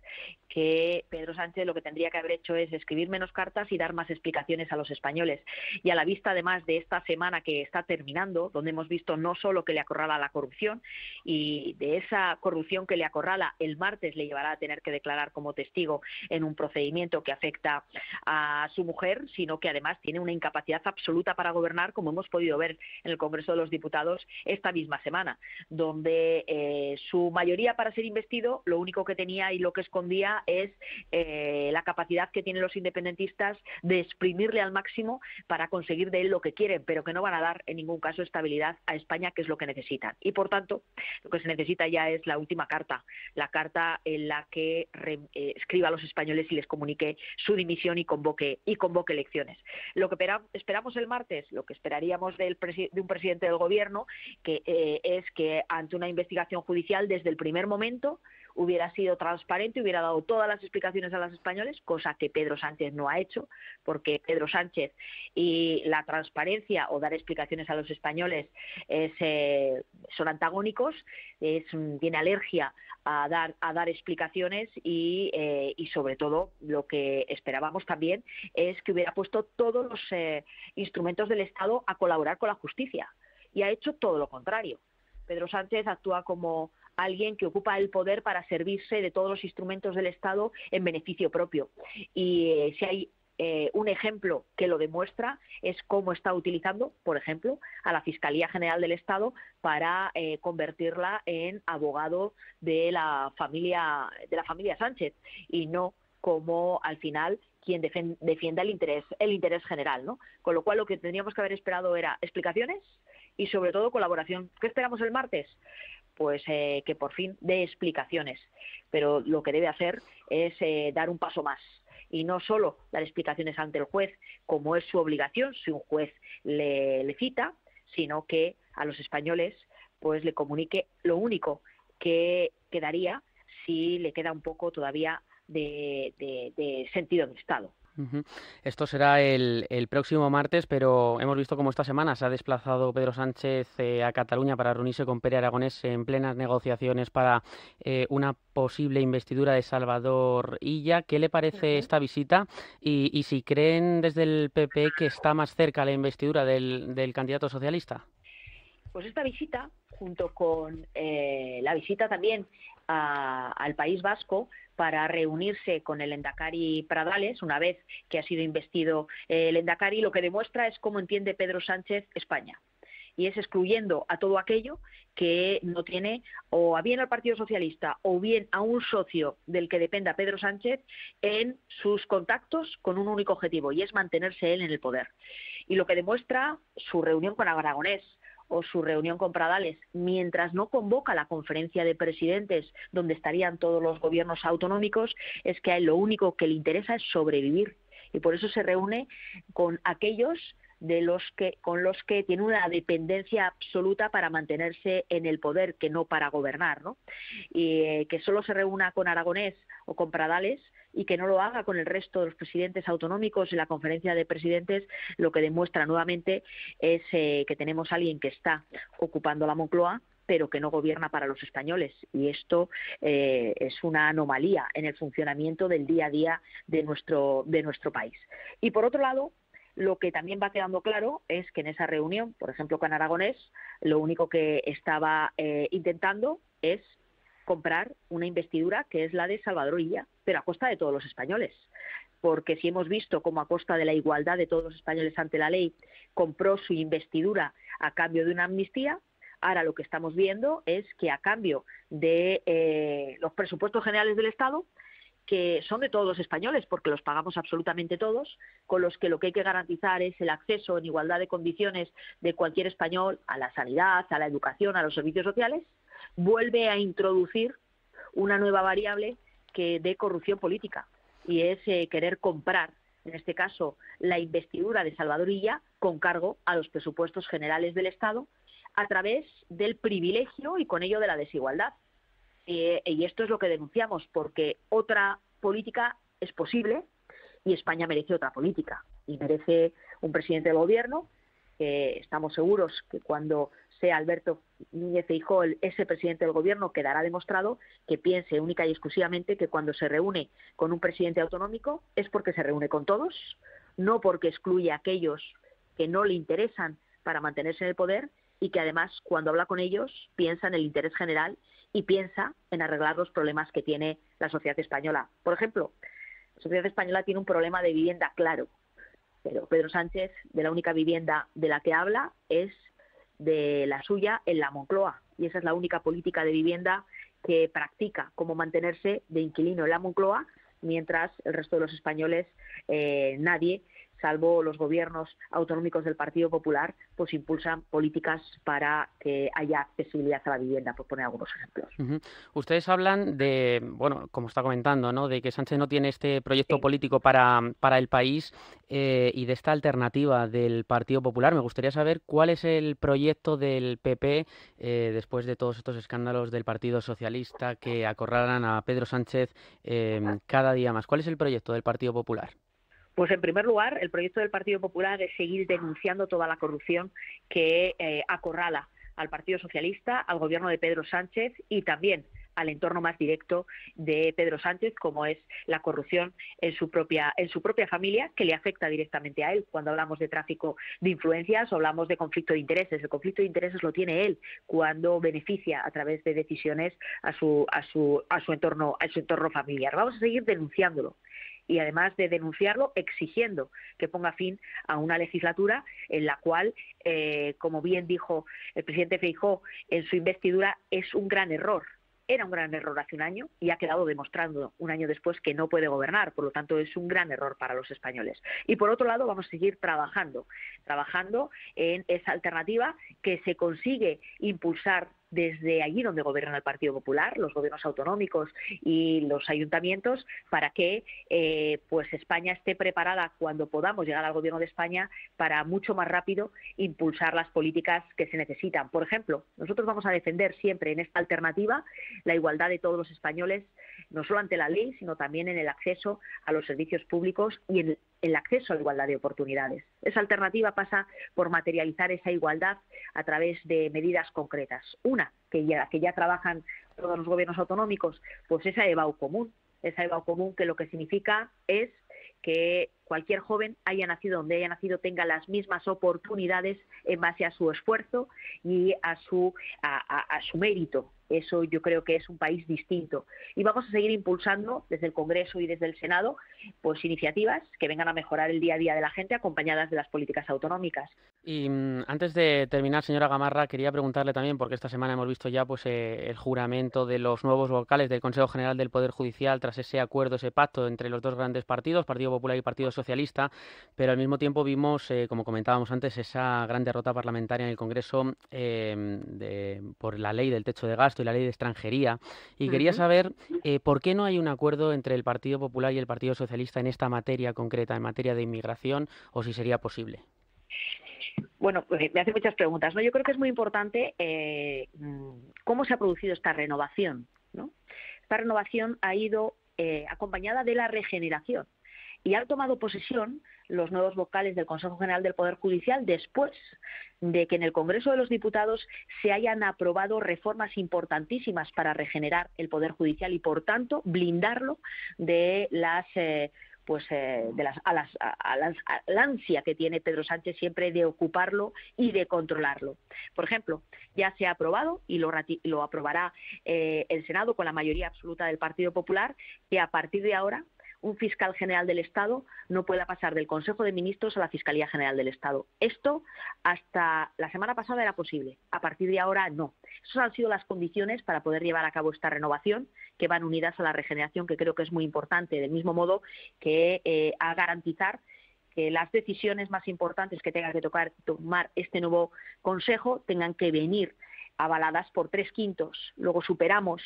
que Pedro Sánchez lo que tendría que haber hecho es escribir menos cartas y dar más explicaciones a los españoles. Y a la vista, además, de esta semana que está terminando, donde hemos visto no solo que le acorrala la corrupción, y de esa corrupción que le acorrala el martes le llevará a tener que declarar como testigo en un procedimiento que afecta a su mujer, sino que además tiene una incapacidad absoluta absoluta para gobernar, como hemos podido ver en el Congreso de los Diputados esta misma semana, donde eh, su mayoría para ser investido lo único que tenía y lo que escondía es eh, la capacidad que tienen los independentistas de exprimirle al máximo para conseguir de él lo que quieren, pero que no van a dar en ningún caso estabilidad a España, que es lo que necesitan. Y por tanto, lo que se necesita ya es la última carta, la carta en la que eh, escriba a los españoles y les comunique su dimisión y convoque y convoque elecciones. Lo que esperamos el martes, lo que esperaríamos del de un presidente del gobierno, que eh, es que ante una investigación judicial desde el primer momento hubiera sido transparente, hubiera dado todas las explicaciones a los españoles, cosa que Pedro Sánchez no ha hecho, porque Pedro Sánchez y la transparencia o dar explicaciones a los españoles eh, son antagónicos, es, mm, tiene alergia a dar, a dar explicaciones eh, y, sobre todo lo que esperábamos también es que hubiera puesto todos los eh, instrumentos del Estado a colaborar con la justicia y ha hecho todo lo contrario. Pedro Sánchez actúa como alguien que ocupa el poder para servirse de todos los instrumentos del Estado en beneficio propio. Y eh, si hay eh, un ejemplo que lo demuestra es cómo está utilizando, por ejemplo, a la Fiscalía General del Estado para eh, convertirla en abogado de la familia de la familia Sánchez y no como al final quien defienda el interés el interés general, ¿no? Con lo cual lo que tendríamos que haber esperado era explicaciones y sobre todo colaboración. ¿Qué esperamos el martes? pues eh, que por fin dé explicaciones. Pero lo que debe hacer es eh, dar un paso más y no solo dar explicaciones ante el juez, como es su obligación si un juez le, cita, sino que a los españoles pues le comunique lo único que quedaría si le queda un poco todavía de, de sentido de Estado. Esto será el, próximo martes, pero hemos visto cómo esta semana se ha desplazado Pedro Sánchez eh, a Cataluña para reunirse con Pere Aragonés en plenas negociaciones para eh, una posible investidura de Salvador Illa. ¿Qué le parece esta visita? Y, si creen desde el PP que está más cerca la investidura del, candidato socialista. Pues esta visita, junto con eh, la visita también al País Vasco, para reunirse con el Endacari Pradales, una vez que ha sido investido eh, el Endacari, lo que demuestra es cómo entiende Pedro Sánchez España. Y es excluyendo a todo aquello que no tiene o bien al Partido Socialista o bien a un socio del que dependa Pedro Sánchez en sus contactos con un único objetivo, y es mantenerse él en el poder. Y lo que demuestra su reunión con Aragonés, o su reunión con Pradales, mientras no convoca la conferencia de presidentes donde estarían todos los gobiernos autonómicos, es que a él lo único que le interesa es sobrevivir. Y por eso se reúne con aquellos de los que, con los que tiene una dependencia absoluta para mantenerse en el poder, que no para gobernar, ¿no? Y eh, que solo se reúna con Aragonés o con Pradales y que no lo haga con el resto de los presidentes autonómicos en la conferencia de presidentes, lo que demuestra nuevamente es eh, que tenemos a alguien que está ocupando la Moncloa pero que no gobierna para los españoles. Y esto eh, es una anomalía en el funcionamiento del día a día de nuestro, de nuestro país. Y por otro lado, lo que también va quedando claro es que en esa reunión, por ejemplo, con Aragonés, lo único que estaba eh, intentando es comprar una investidura que es la de Salvador Illa, pero a costa de todos los españoles. Porque si hemos visto cómo a costa de la igualdad de todos los españoles ante la ley compró su investidura a cambio de una amnistía, ahora lo que estamos viendo es que a cambio de eh, los presupuestos generales del Estado, que son de todos los españoles, porque los pagamos absolutamente todos, con los que lo que hay que garantizar es el acceso en igualdad de condiciones de cualquier español a la sanidad, a la educación, a los servicios sociales, vuelve a introducir una nueva variable que de corrupción política y es eh, querer comprar en este caso la investidura de Salvador Illa con cargo a los presupuestos generales del Estado a través del privilegio y con ello de la desigualdad. Eh, y esto es lo que denunciamos, porque otra política es posible y España merece otra política. Y merece un presidente de gobierno, que estamos seguros que cuando sea Alberto Núñez Feijóo ese presidente del gobierno, quedará demostrado que piense única y exclusivamente que cuando se reúne con un presidente autonómico es porque se reúne con todos, no porque excluye a aquellos que no le interesan para mantenerse en el poder y que además cuando habla con ellos piensa en el interés general y piensa en arreglar los problemas que tiene la sociedad española. Por ejemplo, la sociedad española tiene un problema de vivienda claro, pero Pedro Sánchez de la única vivienda de la que habla es de la suya en la Moncloa. Y esa es la única política de vivienda que practica, como mantenerse de inquilino en la Moncloa, mientras el resto de los españoles, eh, nadie salvo los gobiernos autonómicos del Partido Popular, pues impulsan políticas para que haya accesibilidad a la vivienda, por poner algunos ejemplos. Ustedes hablan de, bueno, como está comentando, ¿no? de que Sánchez no tiene este proyecto político para, el país eh, y de esta alternativa del Partido Popular. Me gustaría saber cuál es el proyecto del PP eh, después de todos estos escándalos del Partido Socialista que acorralan a Pedro Sánchez eh, cada día más. ¿Cuál es el proyecto del Partido Popular? Pues en primer lugar, el proyecto del Partido Popular es seguir denunciando toda la corrupción que eh, acorrala al Partido Socialista, al gobierno de Pedro Sánchez y también al entorno más directo de Pedro Sánchez, como es la corrupción en su propia, en su propia familia, que le afecta directamente a él. Cuando hablamos de tráfico de influencias o hablamos de conflicto de intereses, el conflicto de intereses lo tiene él cuando beneficia a través de decisiones a su, a su, a su entorno, a su entorno familiar. Vamos a seguir denunciándolo y además de denunciarlo exigiendo que ponga fin a una legislatura en la cual, eh, como bien dijo el presidente Feijó en su investidura, es un gran error. Era un gran error hace un año y ha quedado demostrando un año después que no puede gobernar, por lo tanto es un gran error para los españoles. Y por otro lado vamos a seguir trabajando, trabajando en esa alternativa que se consigue impulsar desde allí donde gobierna el Partido Popular, los gobiernos autonómicos y los ayuntamientos, para que eh, pues España esté preparada cuando podamos llegar al gobierno de España para mucho más rápido impulsar las políticas que se necesitan. Por ejemplo, nosotros vamos a defender siempre en esta alternativa la igualdad de todos los españoles no solo ante la ley, sino también en el acceso a los servicios públicos y en el acceso a la igualdad de oportunidades. Esa alternativa pasa por materializar esa igualdad a través de medidas concretas. Una, que ya, que ya trabajan todos los gobiernos autonómicos, pues esa EBAU común, esa común que lo que significa es que cualquier joven haya nacido donde haya nacido tenga las mismas oportunidades en base a su esfuerzo y a su a, su mérito eso yo creo que es un país distinto y vamos a seguir impulsando desde el Congreso y desde el Senado pues iniciativas que vengan a mejorar el día a día de la gente acompañadas de las políticas autonómicas y mm, antes de terminar, señora Gamarra, quería preguntarle también, porque esta semana hemos visto ya pues, eh, el juramento de los nuevos vocales del Consejo General del Poder Judicial tras ese acuerdo, ese pacto entre los dos grandes partidos, Partido Popular y Partido Socialista, pero al mismo tiempo vimos, eh, como comentábamos antes, esa gran derrota parlamentaria en el Congreso em, por la ley del techo de gasto y la ley de extranjería. Y quería saber eh, por qué no hay un acuerdo entre el Partido Popular y el Partido Socialista en esta materia concreta, en materia de inmigración, o si sería posible. Bueno, eh, me hace muchas preguntas. ¿no? Yo creo que es muy importante eh, mm, cómo se ha producido esta renovación. ¿no? Esta renovación ha ido eh, acompañada de la regeneración y han tomado posesión los nuevos vocales del Consejo General del Poder Judicial después de que en el Congreso de los Diputados se hayan aprobado reformas importantísimas para regenerar el Poder Judicial y, por tanto, blindarlo de las pues eh, de a, la ansia que tiene Pedro Sánchez siempre de ocuparlo y de controlarlo. Por ejemplo, ya se ha aprobado y lo, lo aprobará eh, el Senado con la mayoría absoluta del Partido Popular que a partir de ahora un fiscal general del Estado no pueda pasar del Consejo de Ministros a la Fiscalía General del Estado. Esto hasta la semana pasada era posible, a partir de ahora no. Esas han sido las condiciones para poder llevar a cabo esta renovación, que van unidas a la regeneración, que creo que es muy importante, del mismo modo que eh, a garantizar que las decisiones más importantes que tenga que tocar, tomar este nuevo Consejo tengan que venir avaladas por tres quintos. Luego superamos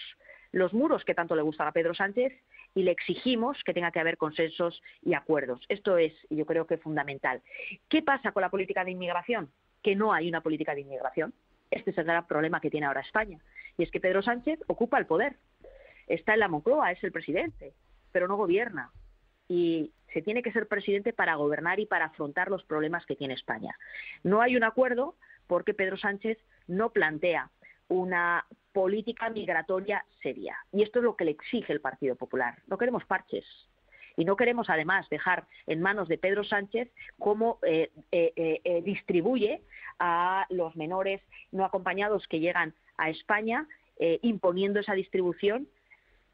los muros que tanto le gustan a Pedro Sánchez y le exigimos que tenga que haber consensos y acuerdos. Esto es, yo creo que fundamental. ¿Qué pasa con la política de inmigración? Que no hay una política de inmigración. Este es el gran problema que tiene ahora España. Y es que Pedro Sánchez ocupa el poder. Está en la Moncloa, es el presidente, pero no gobierna. Y se tiene que ser presidente para gobernar y para afrontar los problemas que tiene España. No hay un acuerdo porque Pedro Sánchez no plantea una política migratoria seria. Y esto es lo que le exige el Partido Popular. No queremos parches. Y no queremos, además, dejar en manos de Pedro Sánchez cómo eh, eh, eh, distribuye a los menores no acompañados que llegan a España, imponiendo esa distribución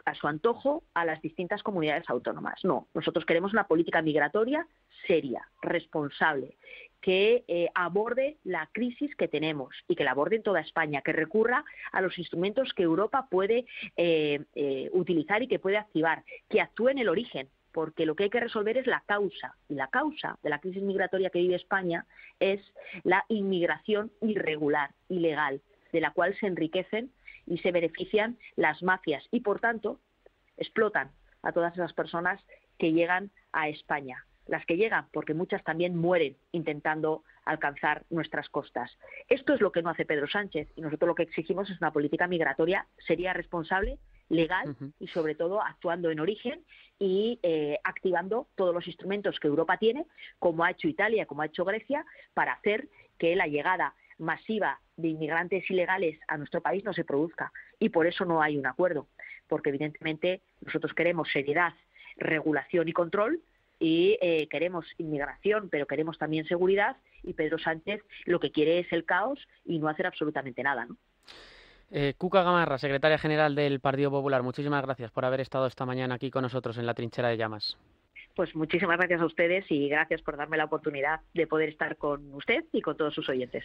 a su antojo a las distintas comunidades autónomas. No, nosotros queremos una política migratoria seria, responsable, que eh, aborde la crisis que tenemos y que la aborde en toda España, que recurra a los instrumentos que Europa puede eh, eh, utilizar y que puede activar, que actúe en el origen, porque lo que hay que resolver es la causa. Y la causa de la crisis migratoria que vive España es la inmigración irregular, ilegal, de la cual se enriquecen y se benefician las mafias y, por tanto, explotan a todas esas personas que llegan a España. Las que llegan, porque muchas también mueren intentando alcanzar nuestras costas. Esto es lo que no hace Pedro Sánchez y nosotros lo que exigimos es una política migratoria seria, responsable, legal y sobre todo actuando en origen y eh, activando todos los instrumentos que Europa tiene, como ha hecho Italia, como ha hecho Grecia, para hacer que la llegada masiva de inmigrantes ilegales a nuestro país no se produzca. Y por eso no hay un acuerdo, porque evidentemente nosotros queremos seriedad, regulación y control, y eh, queremos inmigración, pero queremos también seguridad, y Pedro Sánchez lo que quiere es el caos y no hacer absolutamente nada. Eh, Cuca Gamarra, secretaria general del Partido Popular, muchísimas gracias por haber estado esta mañana aquí con nosotros en la trinchera de llamas. Pues muchísimas gracias a ustedes y gracias por darme la oportunidad de poder estar con usted y con todos sus oyentes.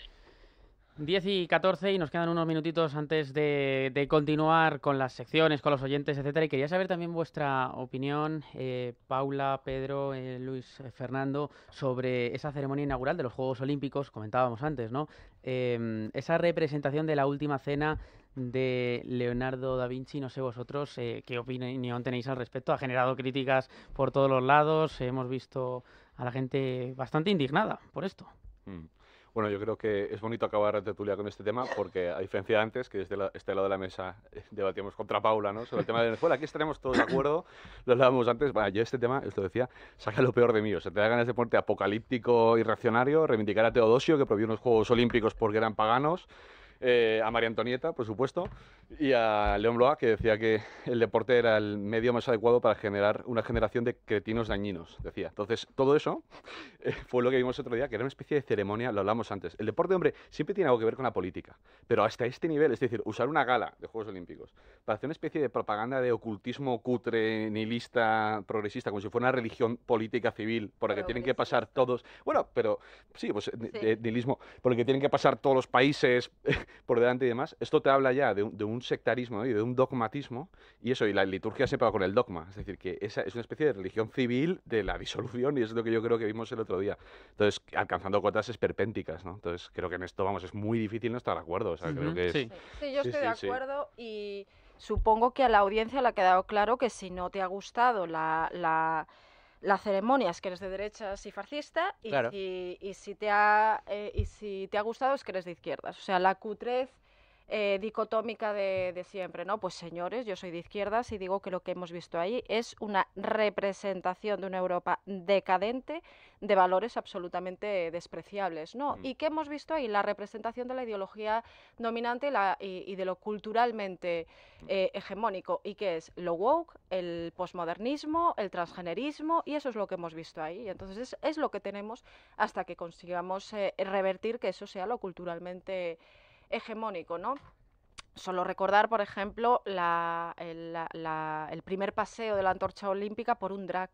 10 y 14 y nos quedan unos minutitos antes de, continuar con las secciones, con los oyentes, etcétera. Y quería saber también vuestra opinión, eh, Paula, Pedro, eh, Luis, eh, Fernando, sobre esa ceremonia inaugural de los Juegos Olímpicos, comentábamos antes, ¿no? Em, esa representación de la última cena de Leonardo da Vinci. No sé vosotros qué opinión tenéis al respecto. Ha generado críticas por todos los lados. Hemos visto a la gente bastante indignada por esto. Mm. Bueno, yo creo que es bonito acabar la tertulia con este tema porque, a diferencia de antes, que desde este lado de la mesa eh, debatíamos contra Paula ¿no? sobre el tema de Venezuela, aquí estaremos todos de acuerdo, lo hablábamos antes, bueno, yo este tema, esto decía, saca lo peor de mí, o te da ganas de ponerte apocalíptico y reaccionario, reivindicar a Teodosio, que prohibió unos Juegos Olímpicos porque eran paganos, eh, a María Antonieta, por supuesto, y a León Blois, que decía que el deporte era el medio más adecuado para generar una generación de cretinos dañinos, decía. Entonces, todo eso eh, fue lo que vimos otro día, que era una especie de ceremonia, lo hablamos antes. El deporte, hombre, siempre tiene algo que ver con la política, pero hasta este nivel, es decir, usar una gala de Juegos Olímpicos para hacer una especie de propaganda de ocultismo cutre, nihilista, progresista, como si fuera una religión política civil, por la que tienen que pasar todos. Bueno, pero sí, pues nihilismo, por el que tienen que pasar todos los países por delante y demás, esto te habla ya de un, sectarismo y de un dogmatismo, y eso, y la liturgia se paga con el dogma, es decir, que esa es una especie de religión civil de la disolución, y es lo que yo creo que vimos el otro día. Entonces, alcanzando cotas esperpénticas, Entonces, creo que en esto, vamos, es muy difícil no estar de acuerdo, o sea, creo que sí. sí. yo estoy de acuerdo y supongo que a la audiencia le ha quedado claro que si no te ha gustado la, la la ceremonia es que eres de derechas y fascista y, si, te ha, eh, y si te ha gustado es que eres de izquierdas. O sea, la cutrez eh, dicotómica de, siempre, ¿no? Pues señores, yo soy de izquierdas y digo que lo que hemos visto ahí es una representación de una Europa decadente de valores absolutamente despreciables, ¿no? Mm. ¿Y qué hemos visto ahí? La representación de la ideología dominante y, de lo culturalmente mm. eh, hegemónico, y qué es lo woke, el posmodernismo, el transgenerismo, y eso es lo que hemos visto ahí. Entonces es, lo que tenemos hasta que consigamos eh, revertir que eso sea lo culturalmente hegemónico, ¿no? Solo recordar, por ejemplo, el, primer paseo de la antorcha olímpica por un drag,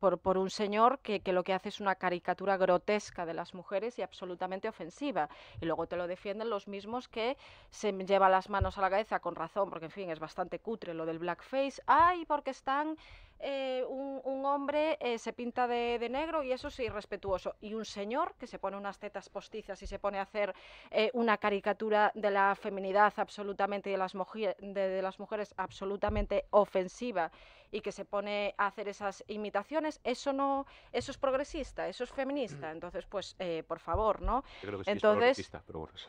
por, un señor que, que, lo que hace es una caricatura grotesca de las mujeres y absolutamente ofensiva. Y luego te lo defienden los mismos que se llevan las manos a la cabeza con razón, porque en fin, es bastante cutre lo del blackface. ¡Ay, porque están eh, un, hombre eh, se pinta de, negro y eso es irrespetuoso. Y un señor que se pone unas tetas postizas y se pone a hacer eh, una caricatura de la feminidad absolutamente de las, las mujeres absolutamente ofensiva y que se pone a hacer esas imitaciones, eso no, eso es progresista, eso es feminista. Mm. Entonces, pues, por favor, ¿no? entonces,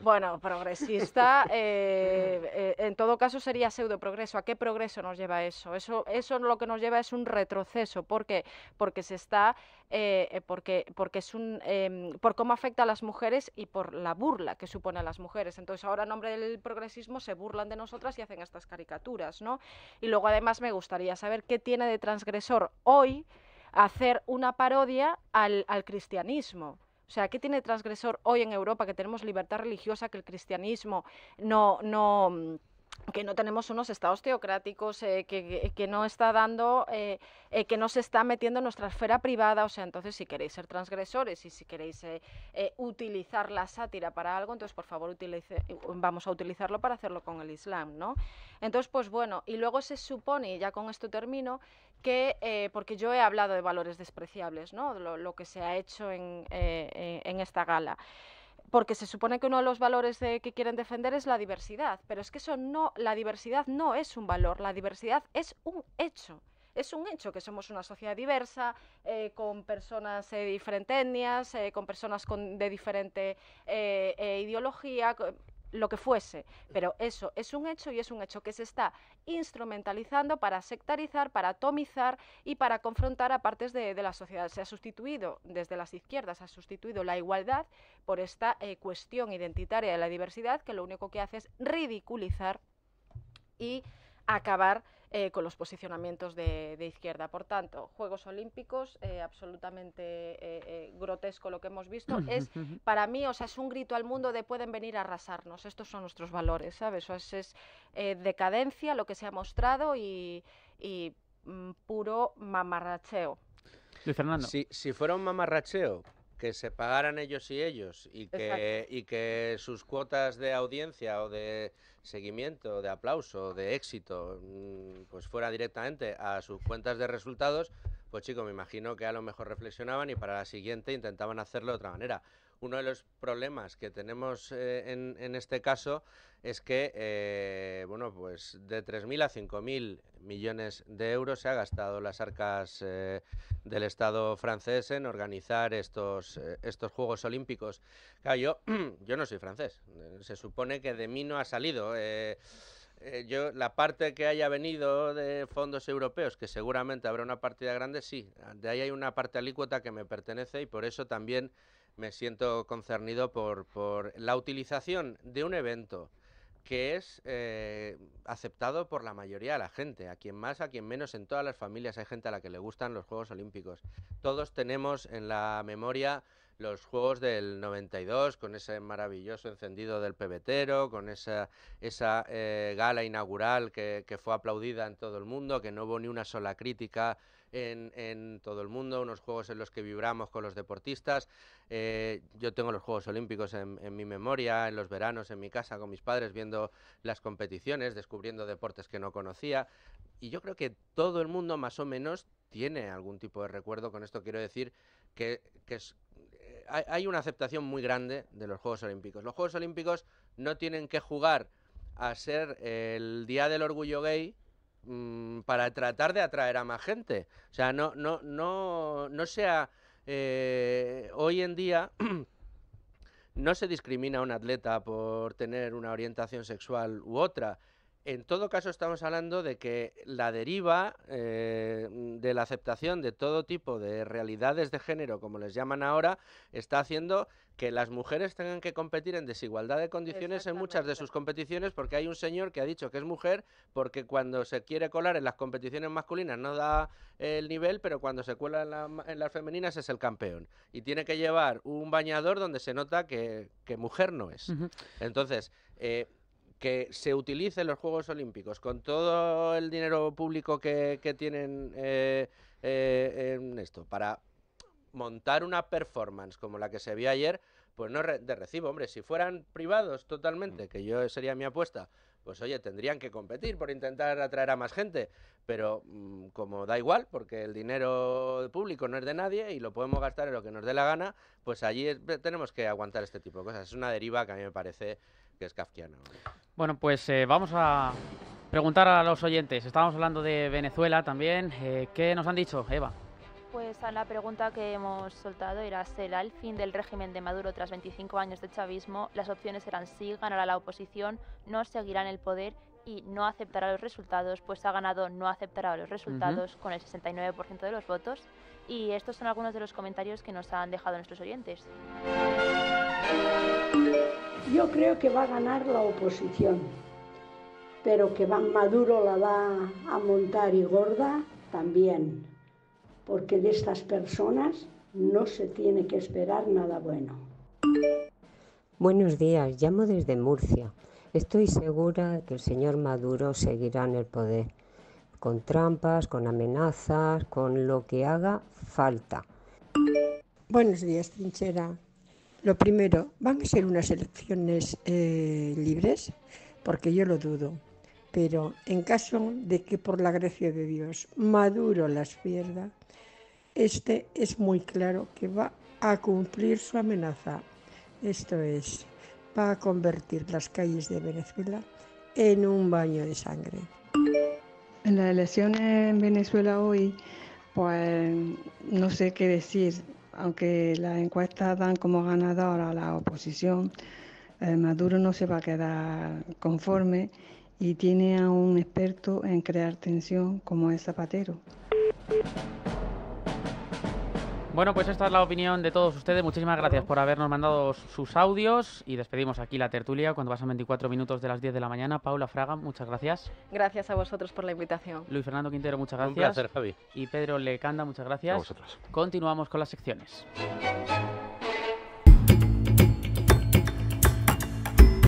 Bueno, progresista, en todo caso sería pseudo progreso. ¿A qué progreso nos lleva eso? Eso, eso lo que nos lleva es un retroceso. porque Porque se está, eh, eh, porque, porque es un, em, por cómo afecta a las mujeres y por la burla que supone a las mujeres. Entonces ahora en nombre del progresismo se burlan de nosotras y hacen estas caricaturas, ¿no? Y luego además me gustaría saber qué tiene de transgresor hoy hacer una parodia al, al cristianismo. O sea, ¿qué tiene transgresor hoy en Europa que tenemos libertad religiosa, que el cristianismo no, no mm, que no tenemos unos estados teocráticos, eh, eh, que, no está dando, eh, que no se está metiendo en nuestra esfera privada. O sea, entonces si queréis ser transgresores y si queréis utilizar la sátira para algo, entonces por favor vamos a utilizarlo para hacerlo con el Islam, ¿no? Entonces, pues bueno, y luego se supone, ya con esto termino, que, porque yo he hablado de valores despreciables, ¿no? Lo, lo que se ha hecho en, en esta gala porque se supone que uno de los valores que quieren defender es la diversidad, pero es que eso no, la diversidad no es un valor, la diversidad es un hecho. Es un hecho que somos una sociedad diversa, eh, con personas de eh, diferentes etnias, eh, con personas de diferente ideología, lo que fuese. Pero eso es un hecho y es un hecho que se está instrumentalizando para sectarizar, para atomizar y para confrontar a partes de, la sociedad. Se ha sustituido, desde las izquierdas, se ha sustituido la igualdad por esta eh, cuestión identitaria de la diversidad que lo único que hace es ridiculizar y acabar eh, con los posicionamientos de, izquierda. Por tanto, Juegos Olímpicos, eh, absolutamente eh, grotesco lo que hemos visto. es Para mí, o sea, es un grito al mundo de pueden venir a arrasarnos. Estos son nuestros valores, ¿sabes? O es, decadencia lo que se ha mostrado y, mm, puro mamarracheo. Luis Fernando. Si, si fuera un mamarracheo, que se pagaran ellos y ellos y que, y que sus cuotas de audiencia o de seguimiento, de aplauso, de éxito, mm, pues fuera directamente a sus cuentas de resultados, chico, me imagino que a lo mejor reflexionaban y para la siguiente intentaban hacerlo de otra manera. Uno de los problemas que tenemos eh, en, este caso es que, eh, bueno, pues de 3.000 a 5.000 millones de euros se ha gastado las arcas eh, del Estado francés en organizar estos, estos Juegos Olímpicos. Claro, yo, yo no soy francés, se supone que de mí no ha salido. Eh, yo la parte que haya venido de fondos europeos, que seguramente habrá una partida grande, sí, de ahí hay una parte alícuota que me pertenece y por eso también me siento concernido por, la utilización de un evento que es eh, aceptado por la mayoría de la gente, a quien más, a quien menos, en todas las familias hay gente a la que le gustan los Juegos Olímpicos. Todos tenemos en la memoria los juegos del 92, con ese maravilloso encendido del pebetero, con esa, esa eh, gala inaugural que, fue aplaudida en todo el mundo, que no hubo ni una sola crítica en, en, todo el mundo, unos juegos en los que vibramos con los deportistas. Eh, yo tengo los Juegos Olímpicos en, mi memoria, en los veranos, en mi casa con mis padres, viendo las competiciones, descubriendo deportes que no conocía. Y yo creo que todo el mundo más o menos tiene algún tipo de recuerdo con esto. Quiero decir que, que, es, hay una aceptación muy grande de los Juegos Olímpicos. Los Juegos Olímpicos no tienen que jugar a ser eh, el Día del Orgullo Gay mm, para tratar de atraer a más gente. O sea, no, no, no, no sea... Eh, hoy en día no se discrimina a un atleta por tener una orientación sexual u otra. En todo caso, estamos hablando de que la deriva eh, de la aceptación de todo tipo de realidades de género, como les llaman ahora, está haciendo que las mujeres tengan que competir en desigualdad de condiciones en muchas de sus competiciones porque hay un señor que ha dicho que es mujer porque cuando se quiere colar en las competiciones masculinas no da eh, el nivel, pero cuando se cuela en, las femeninas es el campeón. Y tiene que llevar un bañador donde se nota que, mujer no es. Entonces, eh, que se utilicen los Juegos Olímpicos con todo el dinero público que, tienen eh, eh, en esto para montar una performance como la que se vio ayer, pues no de recibo, hombre, si fueran privados totalmente, mm. que yo sería mi apuesta, pues oye, tendrían que competir por intentar atraer a más gente, pero mm, como da igual, porque el dinero público no es de nadie y lo podemos gastar en lo que nos dé la gana, pues allí tenemos que aguantar este tipo de cosas. Es una deriva que a mí me parece bueno, pues eh, vamos a preguntar a los oyentes. Estábamos hablando de Venezuela también. Eh, ¿Qué nos han dicho, Eva? Pues a la pregunta que hemos soltado era, ¿será al fin del régimen de Maduro tras 25 años de chavismo? Las opciones eran sí, ganará la oposición, no seguirá en el poder y no aceptará los resultados, pues ha ganado no aceptará los resultados con el 69% de los votos. Y estos son algunos de los comentarios que nos han dejado nuestros oyentes. Yo creo que va a ganar la oposición, pero que Van Maduro la va a montar y gorda también, porque de estas personas no se tiene que esperar nada bueno. Buenos días, llamo desde Murcia. Estoy segura que el señor Maduro seguirá en el poder, con trampas, con amenazas, con lo que haga falta. Buenos días, trinchera. Lo primero, ¿van a ser unas elecciones eh, libres? Porque yo lo dudo. Pero en caso de que por la gracia de Dios Maduro las pierda, este es muy claro que va a cumplir su amenaza. Esto es, va a convertir las calles de Venezuela en un baño de sangre. En las elecciones en Venezuela hoy, pues no sé qué decir aunque las encuestas dan como ganador a la oposición, eh, Maduro no se va a quedar conforme y tiene a un experto en crear tensión como es Zapatero. Bueno, pues esta es la opinión de todos ustedes. Muchísimas gracias por habernos mandado sus audios y despedimos aquí la tertulia cuando pasan 24 minutos de las 10 de la mañana. Paula Fraga, muchas gracias. Gracias a vosotros por la invitación. Luis Fernando Quintero, muchas gracias. Un placer, Javi. Y Pedro Lecanda, muchas gracias. A vosotros. Continuamos con las secciones.